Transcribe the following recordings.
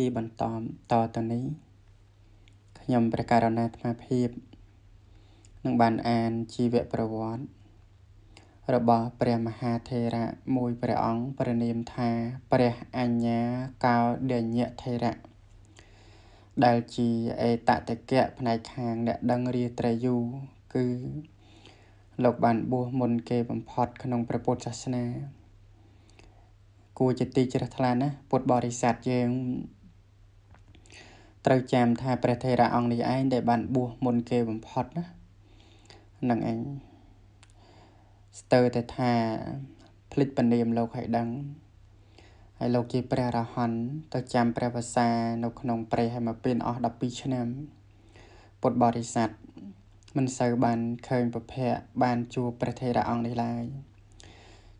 ជាបន្តតទៅនេះខ្ញុំព្រះករុណាអាត្មាភាពនឹងបានអានជីវប្រវត្តិរបស់ព្រះមហាថេរៈមួយព្រះអង្គព្រះនាមថាព្រះអញ្ញាកោដញ្ញថេរៈដែលជាអេតតកៈផ្នែកខាងអ្នកដឹងរាត្រីយូគឺលោកបានបួសមុនគេបំផុតក្នុងព្រះពុទ្ធសាសនា គួរជាទីជ្រះថ្លាណាស់ពុទ្ធបរិស័ទយើងត្រូវចាំថាព្រះថេរអង្គនេះឯងដែលបានបួសមុនគេបំផុតណានឹងឯងស្ទើរតែថាភ្លេចពនាមលោកឲ្យដឹងហើយលោកជាព្រះរហន្តទៅចាំព្រះវសានៅក្នុង ព្រៃហើយមកពេនអស់12ឆ្នាំ ពុទ្ធបរិស័ទមិនសូវបានឃើញប្រភពបានជួបព្រះថេរអង្គនេះឡើយ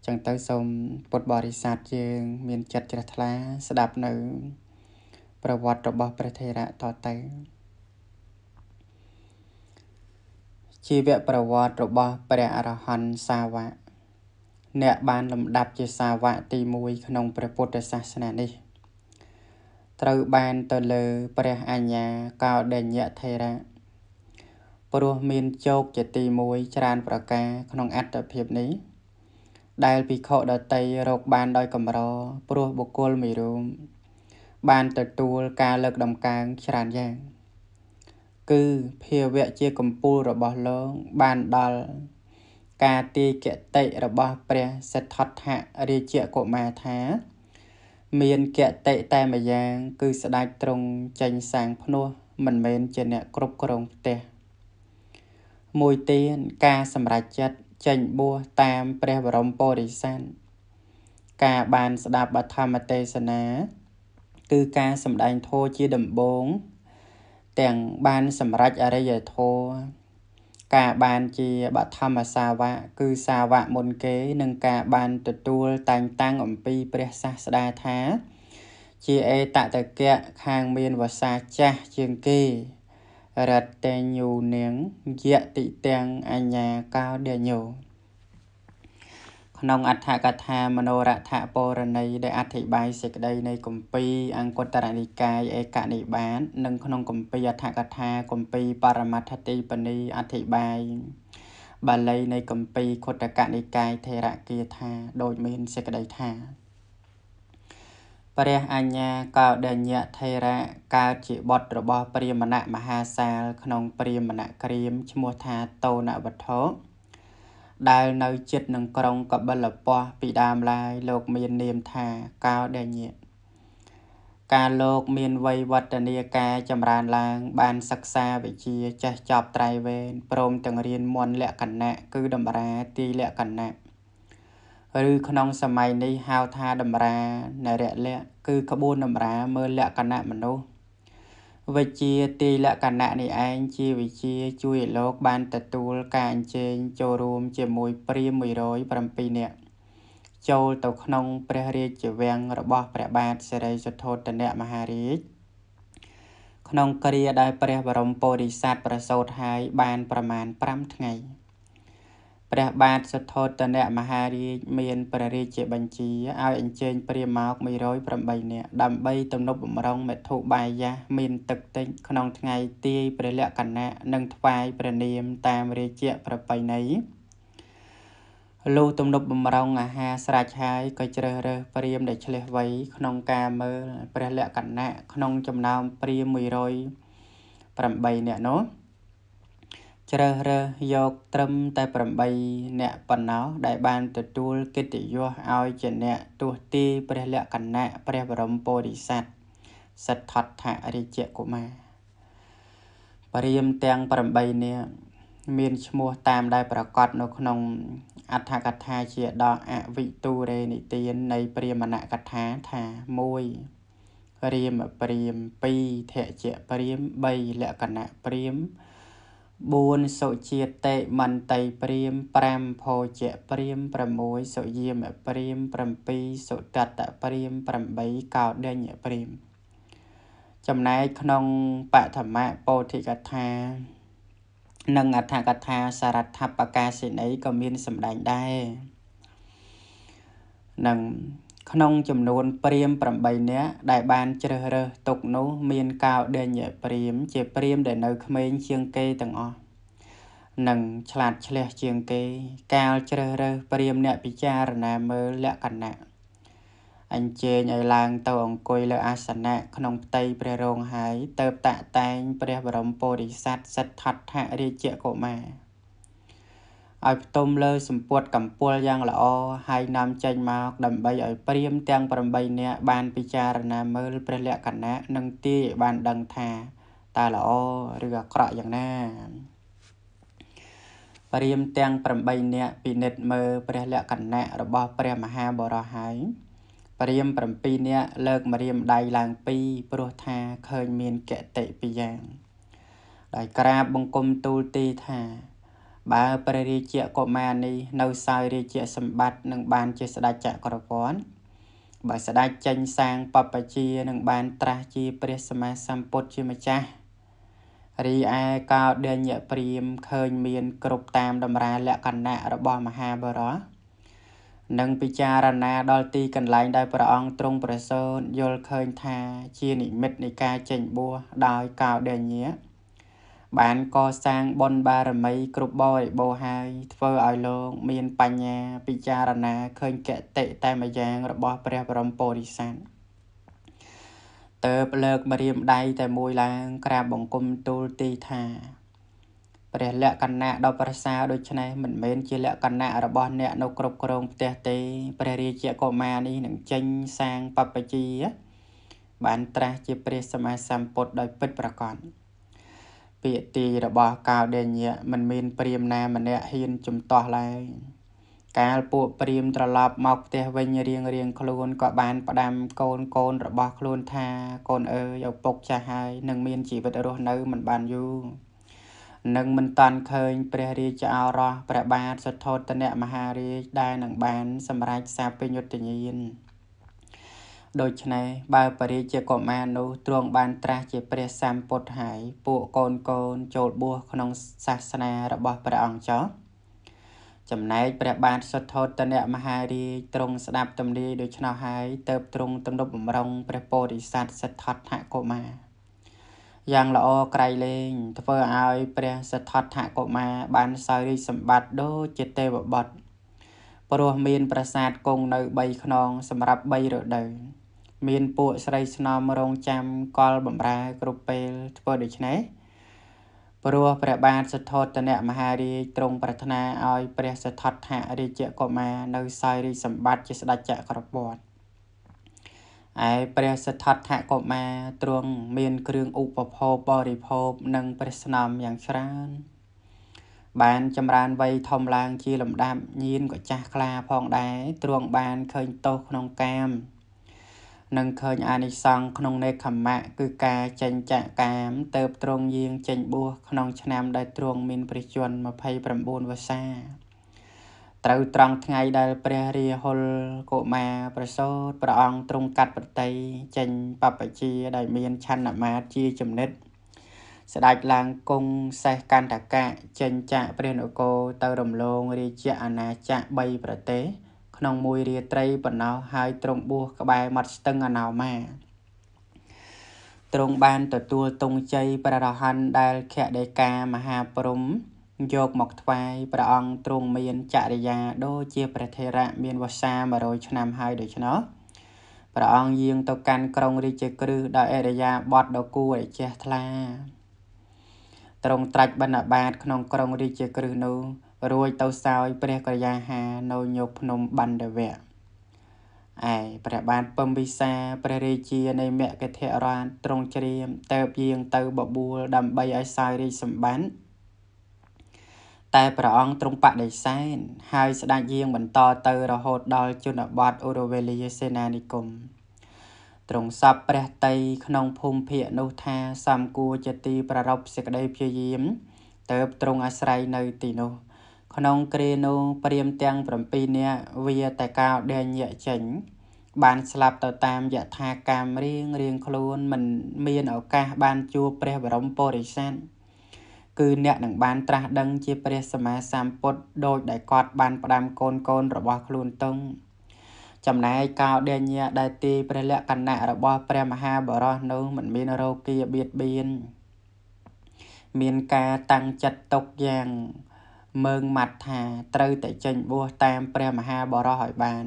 ចឹងទៅសូមពុទ្ធបរិស័ទយើង មានចិត្តជ្រះថ្លាស្ដាប់នៅប្រវត្តិរបស់ព្រះថេរៈតទៅជីវប្រវត្តិរបស់ព្រះអរហន្តសាវកអ្នកបានលំដាប់ជាសាវកទី1ក្នុងព្រះពុទ្ធសាសនានេះត្រូវបានទៅលើព្រះអញ្ញាកោដញ្ញថេរៈព្រោះមានជោគជាទី1ច្រើនប្រការក្នុងអត្តភាពនេះ ដែលភិក្ខុដតីរកបានដោយកម្រព្រោះបុគ្គលមួយរូបបានទទួលការលើកដំកើងច្រើនយ៉ាង គឺភាវៈជាកម្ពូលរបស់លោកបានដល់ការទាយគតិរបស់ ព្រះសិទ្ធត្ថរាជកុមារថា មានគតិតែម្យ៉ាង គឺស្ដេចទ្រង់ចេញសាងភ្នោះមិនមែនជាអ្នកគ្រប់គ្រងផ្ទះមួយទៀតការសម្រេចចិត្តចេញបួសតាមព្រះបរមពុរិស័នការបានស្ដាប់បឋមទេសនាគឺការសម្ដែងធម៌ជាដំបូងទាំងបានសម្រេចអរិយធម៌ការបានជាបឋមសាវកគឺសាវកមុនគេនិងការបានទទួលតែងតាំងអំពីព្រះសាស្តាថាជាអេតតកៈខាងមានវសាចាស់ជាងគេរតេញូនាងយតិទាំងអញ្ញាកោដញ្ញោក្នុងអដ្ឋកថាមនោរថពរណីដែលអធិប្បាយសេចក្តីនៃគម្ពីរអង្គតរនិកាយឯកនិបាតនិងក្នុងគម្ពីរអដ្ឋកថាគម្ពីរបរមត្ថតិបនីអធិប្បាយបាលីនៃគម្ពីរខុទ្ទកនិកាយថេរគាថាដូចមានសេចក្តីថាព្រះអញ្ញាកោដញ្ញថេរៈកើតជាបុត្ររបស់ ព្រាហ្មណមហាសាល ក្នុងព្រាហ្មណក្រាមឈ្មោះថាតោណវត្ថោដែលនៅជិតនឹងក្រុងកបិលពស្តុពីដើមឡើយលោកមាននាមថាកោដញ្ញៈកាលលោកមានវ័យវឌ្ឍនាការចម្រើនឡើង បានសិក្សាវិជ្ជាចេះចប់ត្រៃវេនព្រមទាំងរៀនមន្តលក្ខណៈគឺតម្រាទីលក្ខណៈឬក្នុងសម័យនេះហៅថាតម្រានរលៈគឺក្បួនតម្រាមើលលក្ខណៈមនុស្សវិជ្ជាទាយលក្ខណៈនេះឯងជាវិជ្ជាជួយឲ្យលោកបានទទួលការអញ្ជើញចូលរួមជាមួយព្រាហ្មណ៍107នាក់ចូលទៅក្នុងព្រះរាជវាំងរបស់ព្រះបាទសិរីសុទ្ធោទនៈមហារាជក្នុងគ្រាដែលព្រះបរមពោធិសត្វប្រសូតហើយបានប្រមាណ5ថ្ងៃ។ព្រះបាទសទ្ធោត្តនមហារាជមានព្រះរាជាបញ្ជាឲ្យអញ្ជើញព្រាហ្មណ៍មក108នាក់ដើម្បីទំនប់បំរុងមធុបាយៈមានទឹកតិចក្នុងថ្ងៃទាយព្រះលក្ខណៈនិងថ្វាយព្រះនាមតាមរាជាប្រពៃណីលុះទំនប់បំរុងអាហារស្រាច់ហើយក៏ជ្រើសរើសព្រាមដែលឆ្លេះវៃក្នុងការមើលព្រះលក្ខណៈក្នុងចំណោមព្រាម108នាក់នោះជ្រើសរើសយកត្រឹមតែ8នាក់ប៉ុណ្ណោះដែលបានទទួលកិត្តិយសឲ្យជាអ្នកទស្សទីព្រះលក្ខណៈព្រះបរមពោធិសត្វសិទ្ធត្ថរាជកុមារព្រាមទាំង8នាក់មាន ឈ្មោះតាមដែលប្រកាសនៅ ក្នុងអដ្ឋកថាជាដកអវិទូរេនិទាន នៃ ព្រាមណកថាថា1រាមព្រាម2ធជ្ជព្រាម3លក្ខណៈព្រាម4 4សុជាតិតេមន្តីព្រាម5ភោជៈព្រាម6សុយាមព្រាម7សុកតព្រាម8កោដិញព្រាមចំណែកក្នុងបឋមពោធិកថានិងអដ្ឋកថាសរដ្ឋបកាសិនីក៏មានសម្ដែងដែរនឹងក្នុងចំនួន ព្រាហ្មណ៍8នាក់ដែល បានជ្រើសរើសទុកនោះ មានកោណ្ឌញ្យព្រាហ្មណ៍ជាព្រាហ្មណ៍ដែលនៅក្មេងជាងគេទាំងអស់និងឆ្លាតឆ្លះជាងគេ កាលជ្រើសរើសព្រាហ្មណ៍អ្នកពិចារណាមើលលក្ខណៈអញ្ជើញឲ្យឡើងទៅអង្គុយលើអាសនៈក្នុងផ្ទៃព្រះរោងហើយទៅតាក់តែង ព្រះបរមពោធិសត្វសិទ្ធត្ថរាជកុមារឲ្យផ្ទុំលើសំពត់កំពូលយ៉ាងល្អហើយនាំចេញមកដើម្បីឲ្យព្រាហ្មណ៍ទាំង8នាក់បានពិចារណាមើលព្រះលក្ខណៈនិងទាយបានដឹងថាតើល្អឬអាក្រក់យ៉ាងណាព្រាហ្មណ៍ទាំង8នាក់ពិនិត្យមើលព្រះលក្ខណៈរបស់ព្រះមហាបរោះហើយព្រាហ្មណ៍7នាក់លើកម្រាមដៃឡើងពីរព្រោះថាឃើញមានកតិពីរយ៉ាងដោយក្រាបបង្គំទូលទីថាបើព្រះរាជាកុមារនេះនៅសោយរាជាសម្បត្តិនឹងបានជាស្ដេចចក្រពន្ធបើស្ដេចចេញសាងបព្វជានឹងបានត្រាស់ជាព្រះសម្មាសម្ពុទ្ធជាម្ចាស់រីឯកោដញ្ញព្រាមឃើញមានគ្រប់តាមតម្រាលក្ខណៈរបស់មហាបរោះនិងពិចារណាដល់ទីកន្លែងដែលព្រះអង្គទ្រង់ប្រសូតយល់ឃើញថាជានិមិត្តនៃការចេញបួសដោយកោដញ្ញៈបានកសាងបុណ្យបារមី គ្រប់បរិបូរហើយ ធ្វើឲ្យលោកមាន បញ្ញាពិចារណាឃើញកតិតែម្យ៉ាងរបស់ព្រះបរមពុរិស័ទតើបលើកម្រាមដៃតែមួយឡើងក្រាបបង្គំទូលទីថា ព្រះលក្ខណៈដ៏ប្រសើរដូចនេះមិនមែនជាលក្ខណៈរបស់អ្នកនៅគ្រប់គ្រងផ្ទះទេ ព្រះរាជាកុមារនេះនឹងចេញសាងបព្វជិយាបាន ត្រាស់ជាព្រះសម្មាសម្ពុទ្ធដោយពិតប្រាកដពាក្យទាយរបស់កោណ្ឌេញ្យមិនមានព្រាហ្មណ៍ណាម្នាក់ហ៊ានជំទាស់ឡើយកាលពួកព្រាហ្មណ៍ត្រឡប់មកផ្ទះវិញរៀងរៀងខ្លួនក៏បានផ្ដាំកូនកូនរបស់ខ្លួនថាកូនអើយឪពុកចាស់ហើយនឹងមានជីវិតរស់នៅមិនបានយូរនឹងមិនតាន់ឃើញព្រះរាជឱរោះព្រះបាទសទ្ធោទនៈមហារាជដែលនឹងបានសម្រេចសាពេញយុត្តញាណដូច្នេះបើបរិជាកុមារនោះទ្រង់បានត្រាស់ជា ព្រះសម្ពុទ្ធហើយពួកកូនកូនចូលបួសក្នុងសាសនារបស់ព្រះអង្គចោះចំណែកព្រះបាទសុទ្ធោទនមហារាជទ្រង់ស្ដាប់ទំនាយដូច្នោះហើយទៅបទ្រង់ទំនប់បំរុងព្រះពោធិសត្វសិទ្ធត្ថកុមារយ៉ាងល្អក្រៃលែងធ្វើឲ្យ ព្រះសិទ្ធត្ថកុមារបានសោយរាជសម្បត្តិដូចជាទេវបុត្រព្រោះមាន ប្រាសាទគង់នៅ3ខ្នងសម្រាប់3រដូវមានពួកស្រីស្នំរងចាំកលបំរើគ្រប់ពេលធ្វើដូច្នេះព្រោះព្រះបាទសិទ្ធត្ថនមហារាជទ្រង់ប្រាថ្នាឲ្យព្រះសិទ្ធត្ថរាជកុមារនៅសោយរាជសម្បត្តិជាស្ដេចចក្រពតឯព្រះសិទ្ធត្ថកុមារ ទ្រង់មានគ្រឿងឧបភោគបរិភោគនិងព្រះស្នំយ៉ាងច្រើនបានចម្រើនវ័យធំឡើងជាលំដាប់ញៀនក៏ចាស់ខ្លាផងដែរទ្រង់បានឃើញទោសក្នុងកាមនិងឃើញអានិសង្ឃក្នុងនេខមៈគឺការចេញចាក់កាមទៅត្រង់យាង ចេញបួសក្នុងឆ្នាំដែលទ្រង់មានព្រះជន្ម29វស្សាត្រូវត្រង់ថ្ងៃដែលព្រះរាហុលកុមារប្រសូតព្រះអង្គទ្រង់កាត់ប្រតីចេញបព្វជិយដែលមានឆន្ទមាត្រជាចំណិតស្ដេចឡើងគង់សេះកន្តកៈចេញចាកព្រះនគរទៅរំលងរាជាអាណាចក្រ3ប្រទេសក្នុងមួយរាត្រីប៉ុណ្ណោះហើយទ្រង់បួសក្បែរមាត់ស្ទឹងអនោមាទ្រង់បានទទួលទង់ជ័យព្រះរហន្តដែលខដេកាមហាព្រំយកមកថ្វាយព្រះអង្គទ្រង់មានចរិយាដូចជាព្រះធេរៈមានវសា100ឆ្នាំហើយដូច្នោះព្រះអង្គយាងទៅកាន់ក្រុងរាជក្រឹសដោយអរិយាបទដ៏គួរឲ្យចេះថ្លាទ្រង់ត្រាច់បណ្ឌបាតក្នុងក្រុងរាជាគ្រឹះនោះរួចទៅសោយព្រះករាហានៅញោភ្នំបណ្ឌវៈឯព្រះបាទពំវិសាព្រះរាជានៃមគធរាជទ្រង់ជ្រាមតើបយាងទៅបបួលដើម្បីឲ្យសោយរាជសម្បត្តិតែព្រះអង្គទ្រង់បដិសេធហើយស្ដេចយាងបន្តទៅរហូតដល់ជនបទអូរវេលីសេនានិគមទ្រង់សព្ទព្រះតីក្នុងភូមិភាគនោះថាសំគួរជាទីប្ររពសេចក្តីព្យាយាមតើបទ្រង់អាស្រ័យនៅទីនោះ ក្នុងគ្រានោះព្រាមទាំង7នាក់វាតែកោដេញញាក់ចេញ បានស្លាប់ទៅតាមយថាកម្មរៀងរៀងខ្លួន មិនមានឱកាស បានជួបព្រះបរមពុរិស័ទគឺអ្នកនឹងបាន ត្រាស់ដឹងជាព្រះសម្មាសម្ពុទ្ធដោយដែលគាត់ បានផ្ដាំកូនកូនរបស់ខ្លួនតង់ចំណែកកោដេញដែលទីព្រះលក្ខណៈរបស់ព្រះមហាបរោះនោះមិនមានរោគាបៀតបៀនមានការតាំងចិត្តទុកយ៉ាងមើងម៉ាត់ថាត្រូវតែចេញបួសតាមព្រះមហាបរោះឲ្យបាន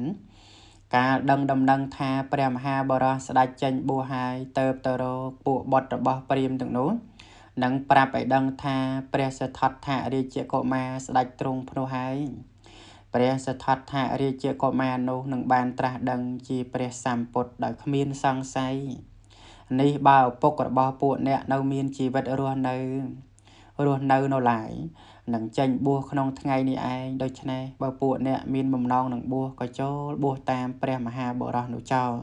កាលដឹងដំណឹងថា ព្រះមហាបរោះស្ដេចចេញ បួសហើយ ទៅទៅរកពួកបុត្ររបស់ព្រាមទាំងនោះនឹងប្រាប់ឲ្យដឹងថា ព្រះសិទ្ធត្ថរាជកុមារស្ដេចទ្រង់ភ្នោះហើយព្រះសិទ្ធត្ថរាជាកុមារនោះនឹងបានត្រាស់ដឹងជាព្រះសម្ពុទ្ធដោយគ្មានសង្ស័យនេះបើឪពុករបស់ពួកអ្នក នៅមានជីវិតរស់នៅរស់នៅនៅឡើយនឹងចេញបួសក្នុងថ្ងៃនេះឯងដូច្នេះបើពួកអ្នក មានបំណងនឹងបួសក៏ចូលបួសតាម ព្រះមហាបុរសនោះចោល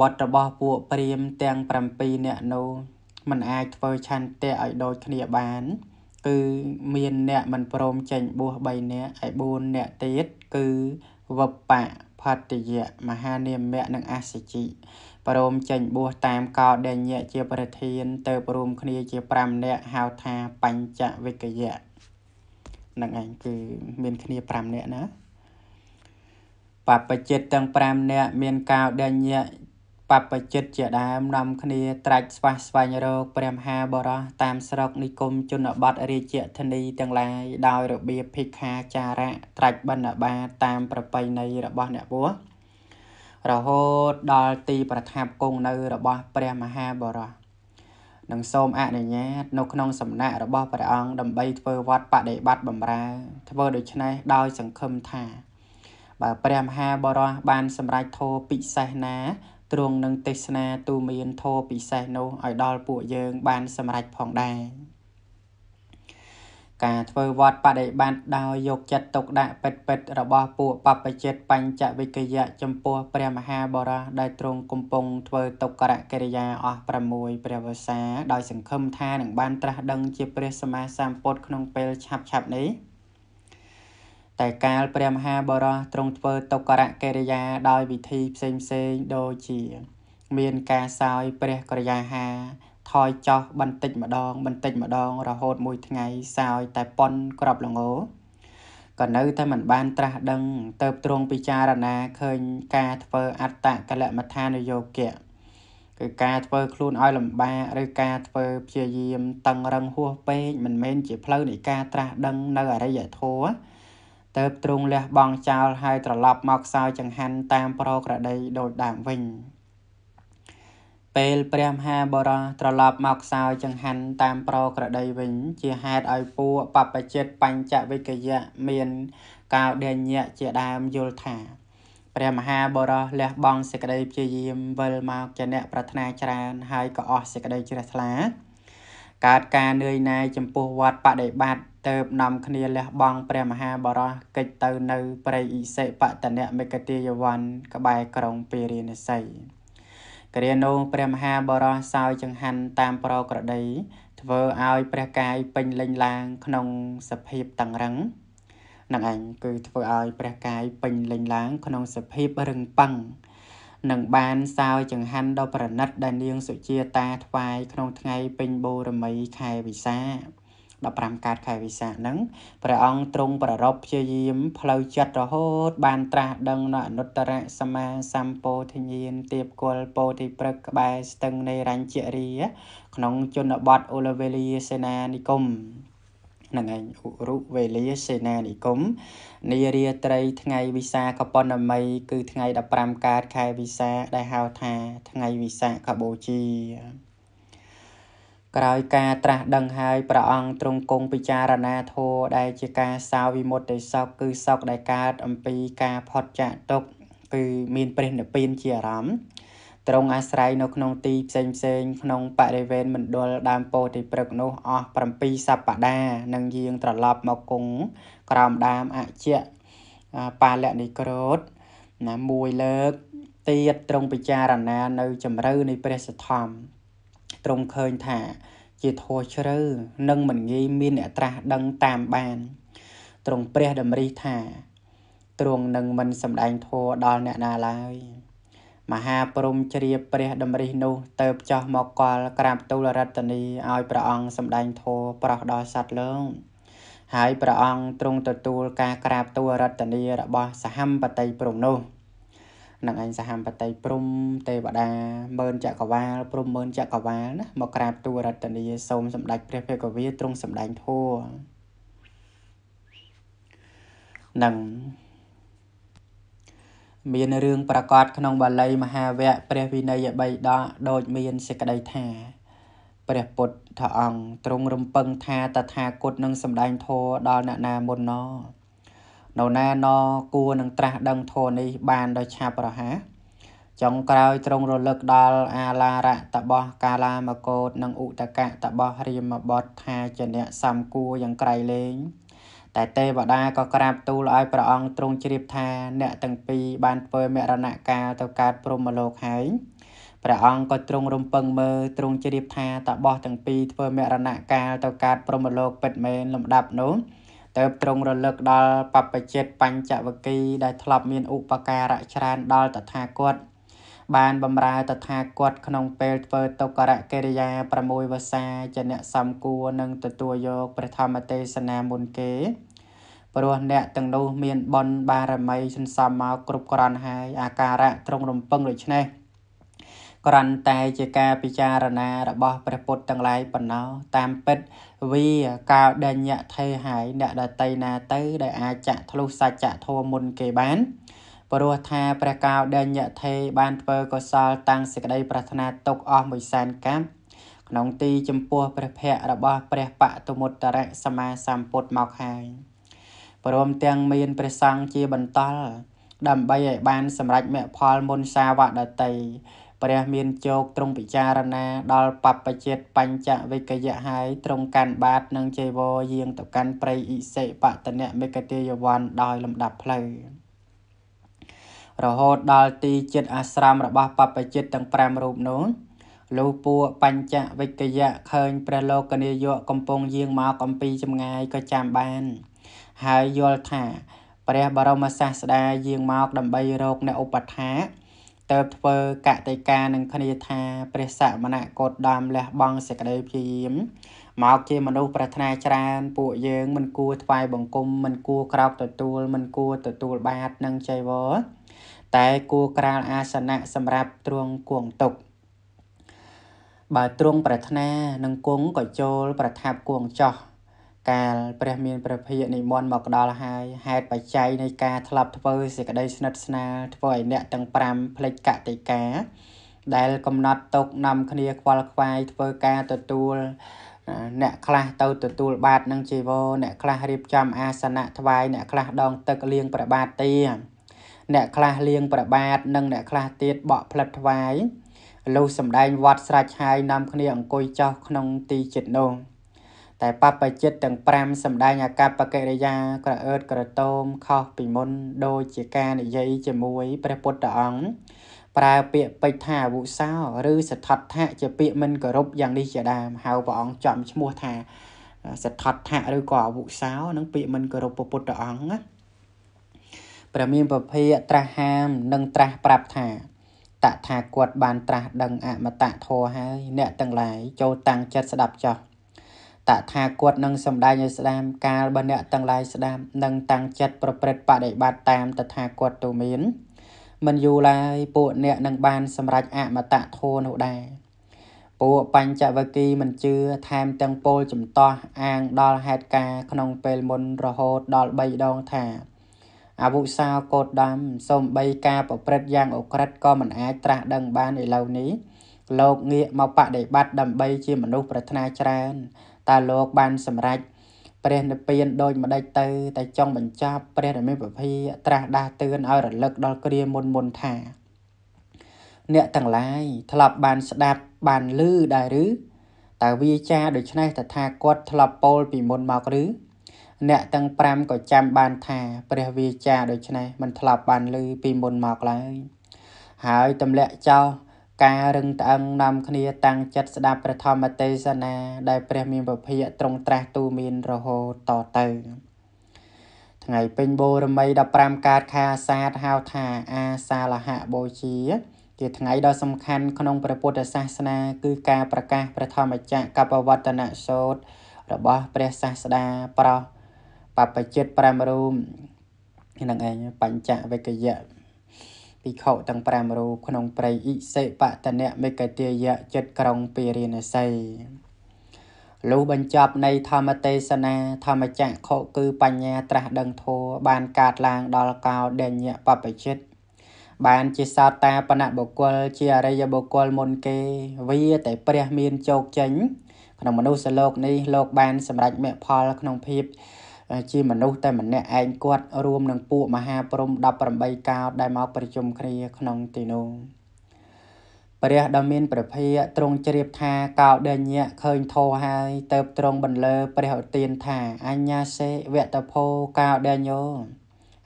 បទរបស់ពួកព្រាមទាំង7អ្នកនោះមិនអាចធ្វើឆន្ទៈឲ្យដូចគ្នាបានគឺមានអ្នកមិនព្រមចេញបួស3នាក់ឯ4នាក់ទៀតគឺវបផត្តយៈមហានាមៈនិងអសជីព្រមចេញបួសតាមកោដេញៈជា ប្រធានទៅរួមគ្នាជា5នាក់ហៅថាបញ្ចវិកយៈនឹងឯងគឺមានគ្នា5នាក់ណាបព្វជិតទាំង5នាក់មានកោដញ្ញៈបព្វជិតជាដើមនាំគ្នាត្រាច់ស្វះស្វែងរកព្រះមហាបរោះតាមស្រុកនិគមជនបទរាជធានីទាំងឡាយដោយរបៀបភិក្ខាចារៈត្រាច់បណ្ឌបាតាមប្រពៃណីរបស់អ្នកវោះរហូតដល់ទីប្រថាប់គង់នៅរបស់ព្រះមហាបរោះនឹងសូមអនុញ្ញាតនៅក្នុងសំណាក់របស់ព្រះអង្គដើម្បីធ្វើវត្តបដិបត្តិបម្រើធ្វើដូច្នេះដោយសង្ឃឹមថាបើព្រះមហាបរោះបានសម្រេចធោពិសេសណាទ្រង់នឹងទេសនាទូមានធម៌ពិសេសនោះឲ្យដល់ពួកយើងបានសម្រេចផងដែរការធ្វើវត្តបដិបត្តិដោយយកចិត្តទុកដាក់ពិតពិតរបស់ពួកបព្វជិតបញ្ចវិកយៈចំពោះព្រះមហាបរោះដែលទ្រង់កំពុងធ្វើទុក្ករកិរិយាអស់6ព្រះវស្សាដោយសង្ឃឹមថានឹងបានត្រាស់ដឹងជាព្រះសម្មាសម្ពុទ្ធក្នុងពេលឆាប់ៗនេះ។តែកាលព្រះមហាបរោះទ្រង់ធ្វើទុក្ករកិរិយាដោយវិធីផ្សេងផ្សេងដូចជាមានការសោយព្រះករិយាហាថយចុះបន្តិចម្ដងបន្តិចម្ដងរហូតមួយថ្ងៃសោយតែប៉ុនក្របលងោក៏នៅតែមិនបានត្រាស់ដឹងទៅទ្រង់ពិចារណាឃើញការធ្វើអត្តកលមដ្ឋានយោគៈគឺការធ្វើខ្លួនឲ្យលំបាកឬការធ្វើព្យាយាមតឹងរឹងហួសពេកមិនមែនជាផ្លូវនៃការត្រាស់ដឹងនៅអរិយធម៌ទើបទ្រង់លះបង់ចោលហើយត្រឡប់មកខ្សោយចង្ហាន់តាមប្រក្រតីដូចដើមវិញពេលព្រះមហាបរោះត្រឡប់មកខ្សោយចង្ហាន់តាមប្រក្រតីវិញជាហេតុឲ្យពួកបព្វជិតបញ្ចវិកយៈមានកោដេញៈជាដើមយល់ថា ព្រះមហាបរោះលះបង់សេចក្តីព្យាយាមវិលមកជាអ្នកប្រាថ្នាច្រើនហើយក៏អស់សេចក្តីជ្រះថ្លាកើតការនឿយណាយចំពោះវត្តបដិបត្តិទើបនាំគ្នាលះបង់ព្រះមហាបុរសគេចទៅនៅព្រៃអិសិបតនមិគទាយវ័នក្បែរក្រុងពារាណសីគ្រានោះព្រះមហាបុរសសោយចង្ហាន់តាមប្រក្រដីធ្វើឲ្យព្រះកាយពេញលេញឡើងក្នុងសភាពតឹងរឹងនឹងឯងគឺធ្វើឲ្យព្រះកាយពេញលេញឡើងក្នុងសភាពរឹងប៉ឹងនឹងបានសោយចង្ហាន់ដល់ប្រណិតដែលនាងសុជាតាថ្វាយក្នុងថ្ងៃពេញបូរមីខែវិសាខ15កើតខែវិសាខហ្នឹងព្រះអង្គទ្រង់ប្ររពព្យាយាម ផ្លូវចិត្តរហូត បានត្រាស់ដឹងនៅអនុត្តរសម្មាសម្ពោធិញ្ញាណទៀបគល់ពោធិព្រឹកក្បែរស្ទឹង នៃរញ្ជរា ក្នុងជនបទអូលវេលាសេនានិគមនឹងឯងឧរុវេលាសេនានិគមនារាត្រីថ្ងៃវិសាខបុណ្ណមីគឺថ្ងៃ15កើតខែវិសាដែលហៅថាថ្ងៃវិសាខបូជាក្រោយការត្រាស់ដឹងហើយព្រះអង្គទ្រង់គង់ពិចារណាធម៌ដែលជាការសាវិមុតតិសុខគឺសុខដែលកើតអំពីការផុតចាកទុក្ខគឺមានព្រះនិព្វានជាអារម្មណ៍ទ្រង់អាស្រ័យនៅក្នុងទីផ្សេងផ្សេងក្នុងបរិវេណមណ្ឌលដើមពោធិព្រឹកនោះអស់7សប្តាហ៍នឹងយាងត្រឡប់មកគង់ក្រោមដើមអជ្ជៈបាលនិក្រូតណាមួយលើកទៀតទ្រង់ពិចារណានៅជំរឿនៃព្រះសទ្ធំទ្រង់ឃើញថាជាធัวជ្រៅនិងមិនងាយមានអ្នកត្រាស់ដឹងតាមបាន ទ្រង់ព្រះតម្រិះថា ទ្រង់នឹងមិនសម្ដែងធัวដល់អ្នកណាឡើយមហាព្រំជ្រាបព្រះ តម្រិះនោះទៅចោះមកកល់ក្រាបទូលរតនីឲ្យព្រះអង្គសម្ដែងធัวប្រោះដល់សត្វលោកហើយព្រះអង្គទ្រង់ទទួលការក្រាបទូលរតនីរបស់សហមបតីព្រំនោះនឹងឯងសហមបតីព្រំទេវតាមើលចក្រវាលព្រំមើលចក្រវាលណាមកក្រាបទូលរតនីសូមសម្ដេចព្រះភេកវីទ្រង់សម្ដែងធัวនឹងមានរឿងប្រកាសក្នុងបាលី មហាវគ្គព្រះវិន័យបីដកដូចមានសេចក្តីថាព្រះពុទ្ធអង្គទ្រង់រំពឹងថាតថាគតនឹងសម្ដែងធម៌ដល់អ្នកណាមុនណោនៅណាណគួរនឹងត្រាស់ដឹងធម៌នេះបានដោយឆាប់រហ័សចុងក្រោយទ្រង់រលឹកដល់អាឡារៈតបោះកាឡាមកោតនិងឧតកៈតបោះរាមបុត្រថាជាអ្នកសំគួរយ៉ាងក្រៃលែងតែទេវតាក៏ក្រាបទូលឲ្យព្រះអង្គទ្រង់ជ្រាបថាអ្នកទាំងពីរបានធ្វើមរណកាលទៅកើតព្រហ្មលោកហើយព្រះអង្គក៏ទ្រង់រំពឹងមើលទ្រង់ជ្រាបថាតបោះទាំងពីរធ្វើមរណកាលទៅកើតព្រហ្មលោកពិតមែនលំដាប់នោះទើបទ្រង់រលឹកដល់បព្វជិតបញ្ចវគិដែលធ្លាប់មានឧបការៈច្រើនដល់តថាគតបានបម្រើតថាគតក្នុង ពេលធ្វើ ទុក្ករកិរិយា6វស្សាជាអ្នកសំគួរនឹងទទួលយកព្រះធម្មទេសនាមុនគេព្រោះអ្នកទាំងនោះមានបុណ្យបារមីសន្សំមកគ្រប់គ្រាន់ហើយ អាការៈត្រង់រំពឹងដូច្នេះគ្រាន់តែជាការពិចារណារបស់ ព្រះពុទ្ធទាំងឡាយប៉ុណ្ណោះតាមពិតវីកាលដែលញៈថេហើយអ្នកដតីណាទៅដែលអាចចាក់ធ្លុះសច្ចធម៌មុនគេបាន ព្រោះថាព្រះកោដញ្ញថេបានធ្វើកុសលតាំងសេចក្តីប្រាថ្នាទុកអស់មួយសែនកម្មក្នុងទីចំពោះព្រះភ័ក្ត្ររបស់ព្រះបតមុត្តរៈសមាសម្ពុទ្ធមកហើយព្រមទាំងមានព្រះសង្ឃជាបន្តលដើម្បីឲ្យបានសម្រេចមគ្គផលមុនសាវកដតីព្រះ មានជោគទ្រង់ពិចារណា ដល់បព្វជិតបញ្ចវិកយៈហើយទ្រង់កាន់បាតនិងចីវរយាងទៅកាន់ព្រៃអិសិបតនៈមេកតេយវ័នដោយលំដាប់ផ្លូវរហូតដល់ទីចិត្តអាស្រមរបស់បព្វជិតទាំង5រូបនោះលុះពួកបញ្ចវិកយៈឃើញ ព្រះលោកនាយកកំពុង យាងមកអំពីចម្ងាយក៏ចាំបាន ហើយយល់ថាព្រះបរមសាស្តាយាងមកដើម្បីរកអ្នកឧបដ្ឋាកទើបធ្វើកតិកានឹងគ្នាថាព្រះសមណគោតមលះបង់សេចក្តីព្យាយាមមកជាមនុស្សប្រាថ្នាច្រើន ពួកយើងមិនគួរថ្វាយបង្គំមិនគួរក្រោកទទួលមិនគួរទទួលបាតនឹងចៃវរតែគួរក្រាលអាសនៈសម្រាប់ទ្រង់គួងទុកបើទ្រង់ប្រាថ្នានឹងគង់ក៏ចូលប្រថាប់គួងចោះកាលព្រះមានព្រះភិយនិមន្តមកដល់ហើយហេតុបច្ច័យនៃការធ្លាប់ធ្វើសេចក្តីស្និទ្ធស្នាលធ្វើឲ្យអ្នកទាំង5ភ្លេចកតិកាដែលកំណត់ទុកនាំគ្នាខ្វល់ខ្វាយធ្វើការទទួលអ្នកខ្លះទៅទទួលបាតនឹងជីវរអ្នកខ្លះរៀបចំអាសនៈថ្វាយអ្នកខ្លះដងទឹកលៀងប្របាទទាអ្នកខ្លះលៀងប្របាទនិងអ្នកខ្លះទៀតបក់ផ្លិតថ្វាយលុះសំដែងវត្តស្រេចហើយនាំគ្នាអង្គុយចោះក្នុងទីចិត្តនោះតែបព្វជិតទាំង5សម្ដែងអាកប្បកិរិយាក្រអឺតក្រទមខុសពីមុនដូចជាការនិយាយជាមួយព្រះពុទ្ធអង្គប្រើពាក្យពេចថាអវុសោឬសថដ្ឋៈជាពាក្យមិនគោរពយ៉ាងនេះជាដើមហៅព្រះអង្គចំឈ្មោះថាសថដ្ឋៈឬក៏អវុសោនឹងពាក្យមិនគោរពពុទ្ធអង្គណាព្រះមានពភៈត្រាស់ហាមនិងត្រាស់ប្រាប់ថាតថាគាត់បានត្រាស់ដឹងអមតៈធម៌ហើយអ្នកទាំងឡាយចូលតាំងចិត្តស្ដាប់ចោះតថាគតនឹងសម្ដែងឲ្យស្ដាមកាលបើអ្នកទាំងឡាយស្ដាមនឹងតាំងចិត្តប្រព្រឹត្តបដិបត្តិតាមតថាគតទូមានមិនយូរឡើយពួកអ្នកនឹងបានសម្រេចអមតៈធម៌នោះដែរពួកបញ្ចវគិមិនជឿថែមទាំងពោលចំតោះអាងដល់ហេតុការក្នុងពេលមុនរហូតដល់3ដងថាអវុសាកោតដំសំបីការប្រព្រឹត្តយ៉ាងអក្រិតក៏មិនអាចត្រាស់ដឹងបានឥឡូវនេះលោកងាកមកបដិបត្តិដើម្បីជាមនុស្សប្រាថ្នាច្រើនតើលោកបានសម្រេចព្រះនិព្វានដោយម្ដេចទៅតែចង់បញ្ចប់ព្រះរមេពភីត្រាស់ដាស់តឿនឲ្យរលឹកដល់គ្រាមុនមុនថាអ្នកទាំងឡាយធ្លាប់បានស្ដាប់បានឮដែរឬតើវាចាដូច្នេះតថាគតធ្លាប់ពោលពីមុនមកឬ អ្នកទាំង5ក៏ចាំបានថា ព្រះវាចាដូច្នេះមិនធ្លាប់បានឮពីមុនមកឡើយ ហើយទម្លាក់ចោលការរឹងត្អឹងនាំគ្នាតាំងចិត្តស្ដាប់ព្រះធម្មទេសនា ដែលព្រះមានពភាកទ្រង់ត្រាស់ទូន្មានរហូតតទៅ ថ្ងៃពេញបូរមី15កើតខែអាសាឍហៅថាអាសាលហៈបូជាជាថ្ងៃដ៏សំខាន់ក្នុងព្រះពុទ្ធសាសនាគឺការប្រកាសព្រះធម្មចក្រកបវត្តនសោតរបស់ព្រះសាស្តាប្រោះបព្វជិត5រូបនឹងឯងបញ្ចវេកយៈភិក្ខុទាំង5រូបក្នុងព្រៃអិសិបតនៈមេកទាយៈចិត្តក្រុងពេរិណសីលុះបញ្ចប់នៃធម្មទេសនាធម្មចក្ខុគឺ បញ្ញាត្រាស់ដឹងធម៌បានកើតឡើងដល់កោដញ្ញបព្វជិតបានជាសោតាបណបុគ្គលជាអរិយបុគ្គលមុនគេវាតែ ព្រះមានជោគចេញក្នុងមនុស្សលោកនេះលោក បាន សម្រេចមគ្គផលក្នុងភាពជាមនុស្សតែម្នាក់ឯងគាត់រួមនឹងពួកមហា ព្រំ18កោដដែលមកប្រជុំគ្នាក្នុងទីនោះព្រះដ៏មានព្រះភិយទ្រង់ជ្រាបថាកោដញ្ញៈឃើញធោហើយតើបទ្រង់បន្លឺព្រះឧទានថាអញ្ញាសេវតភោកោដញ្ញោ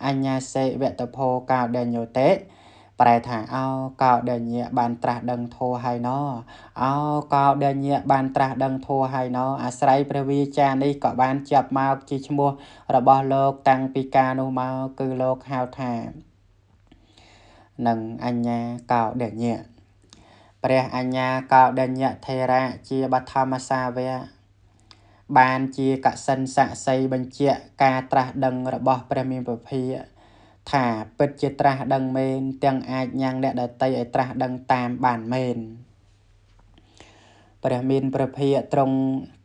អញ្ញាសេវតភោកោដញ្ញោតេប្រែថាអោកោដេញាបានត្រាស់ដឹងធัวហើយណោអោកោដេញាបានត្រាស់ដឹងធัวហើយណោអាស្រ័យព្រះវាចានេះក៏បានចាប់មកជាឈ្មោះរបស់លោកតាំងពីកាលនោះមកគឺលោកហៅថានឹងអញ្ញាកោដេញាព្រះអញ្ញាកោដេញាថេរៈជាបឋមសាវៈបានជាកសិនស័ក្តិសិបញ្ជាក់ការត្រាស់ដឹងរបស់ ព្រះមានពភាកថាពិតជាត្រាស់ដឹងមែនទាំងអាចញ៉ាំងអ្នកដតីឲ្យត្រាស់ដឹង តាមបានមែនព្រះមានព្រះភិយត្រង់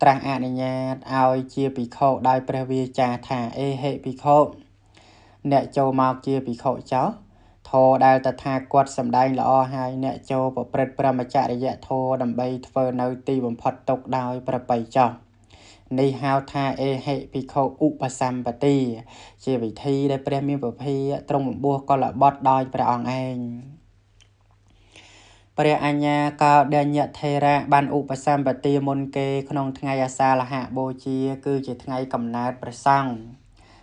ត្រាស់អនុញ្ញាតឲ្យជាភិក្ខុដោយព្រះវាចាថាអេហេភិក្ខុអ្នកចូលមកជាភិក្ខុចោធម៌ដែលតថាគតសម្ដែងល្អហើយអ្នកចូលប្រព្រឹត្តប្រមចរិយធម៌ដើម្បីធ្វើនៅទីបំផុតទុកដោយ ប្របីចោនេះហៅថាអេហិភិក្ខុឧបសម្បទាជាវិធីដែល ព្រះមានពភាទ្រង់បំពោះកលបតដោយព្រះអង្គឯងព្រះអញ្ញាកោដញ្ញថេរៈបានឧបសម្បទាមុនគេក្នុងថ្ងៃអាសាលហៈបូជា គឺជាថ្ងៃ កំណើតព្រះសង្ឃ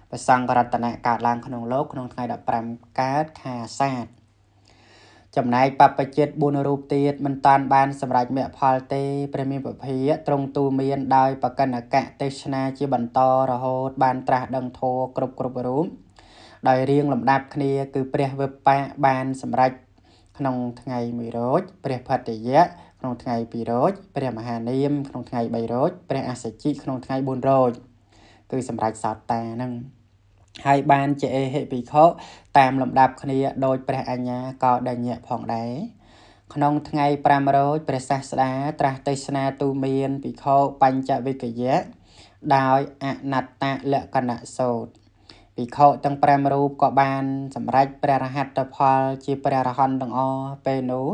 ព្រះសង្ឃរតនៈកើតឡើង ក្នុងលោកក្នុងថ្ងៃ15កើតខែអាសាឍចំណែកបព្វជិត4រូបទៀតមិនតានបានសម្រេចមគ្គផលទេព្រះមានពភាកទ្រង់ទូមានដោយបកិនកៈទេសនាជាបន្តរហូត បានត្រាស់ដឹងធម៌គ្រប់គ្រប់រូបដោយរៀងលំដាប់ គ្នាគឺព្រះវិបៈបានសម្រេចក្នុងថ្ងៃ1រោចព្រះផតិយៈក្នុងថ្ងៃ2រោចព្រះមហានាមក្នុងថ្ងៃ3រោចព្រះអសជិក្នុងថ្ងៃ4រោចគឺសម្រេចសោតតាហ្នឹងហើយបានជាអេហិភិក្ខុតាមលំដាប់គ្នាដោយព្រះអញ្ញាក៏ដញ្ញៈផងដែរក្នុងថ្ងៃ5រោចព្រះសាស្តាត្រាស់ទេសនាទូមានភិក្ខុបញ្ចវិកយៈដោយអនត្តលក្ខណៈសោតភិក្ខុទាំង5រូបក៏បាន សម្រេចព្រះរហត្តផល ជា ព្រះរហន្តទាំងអស់ពេលនោះ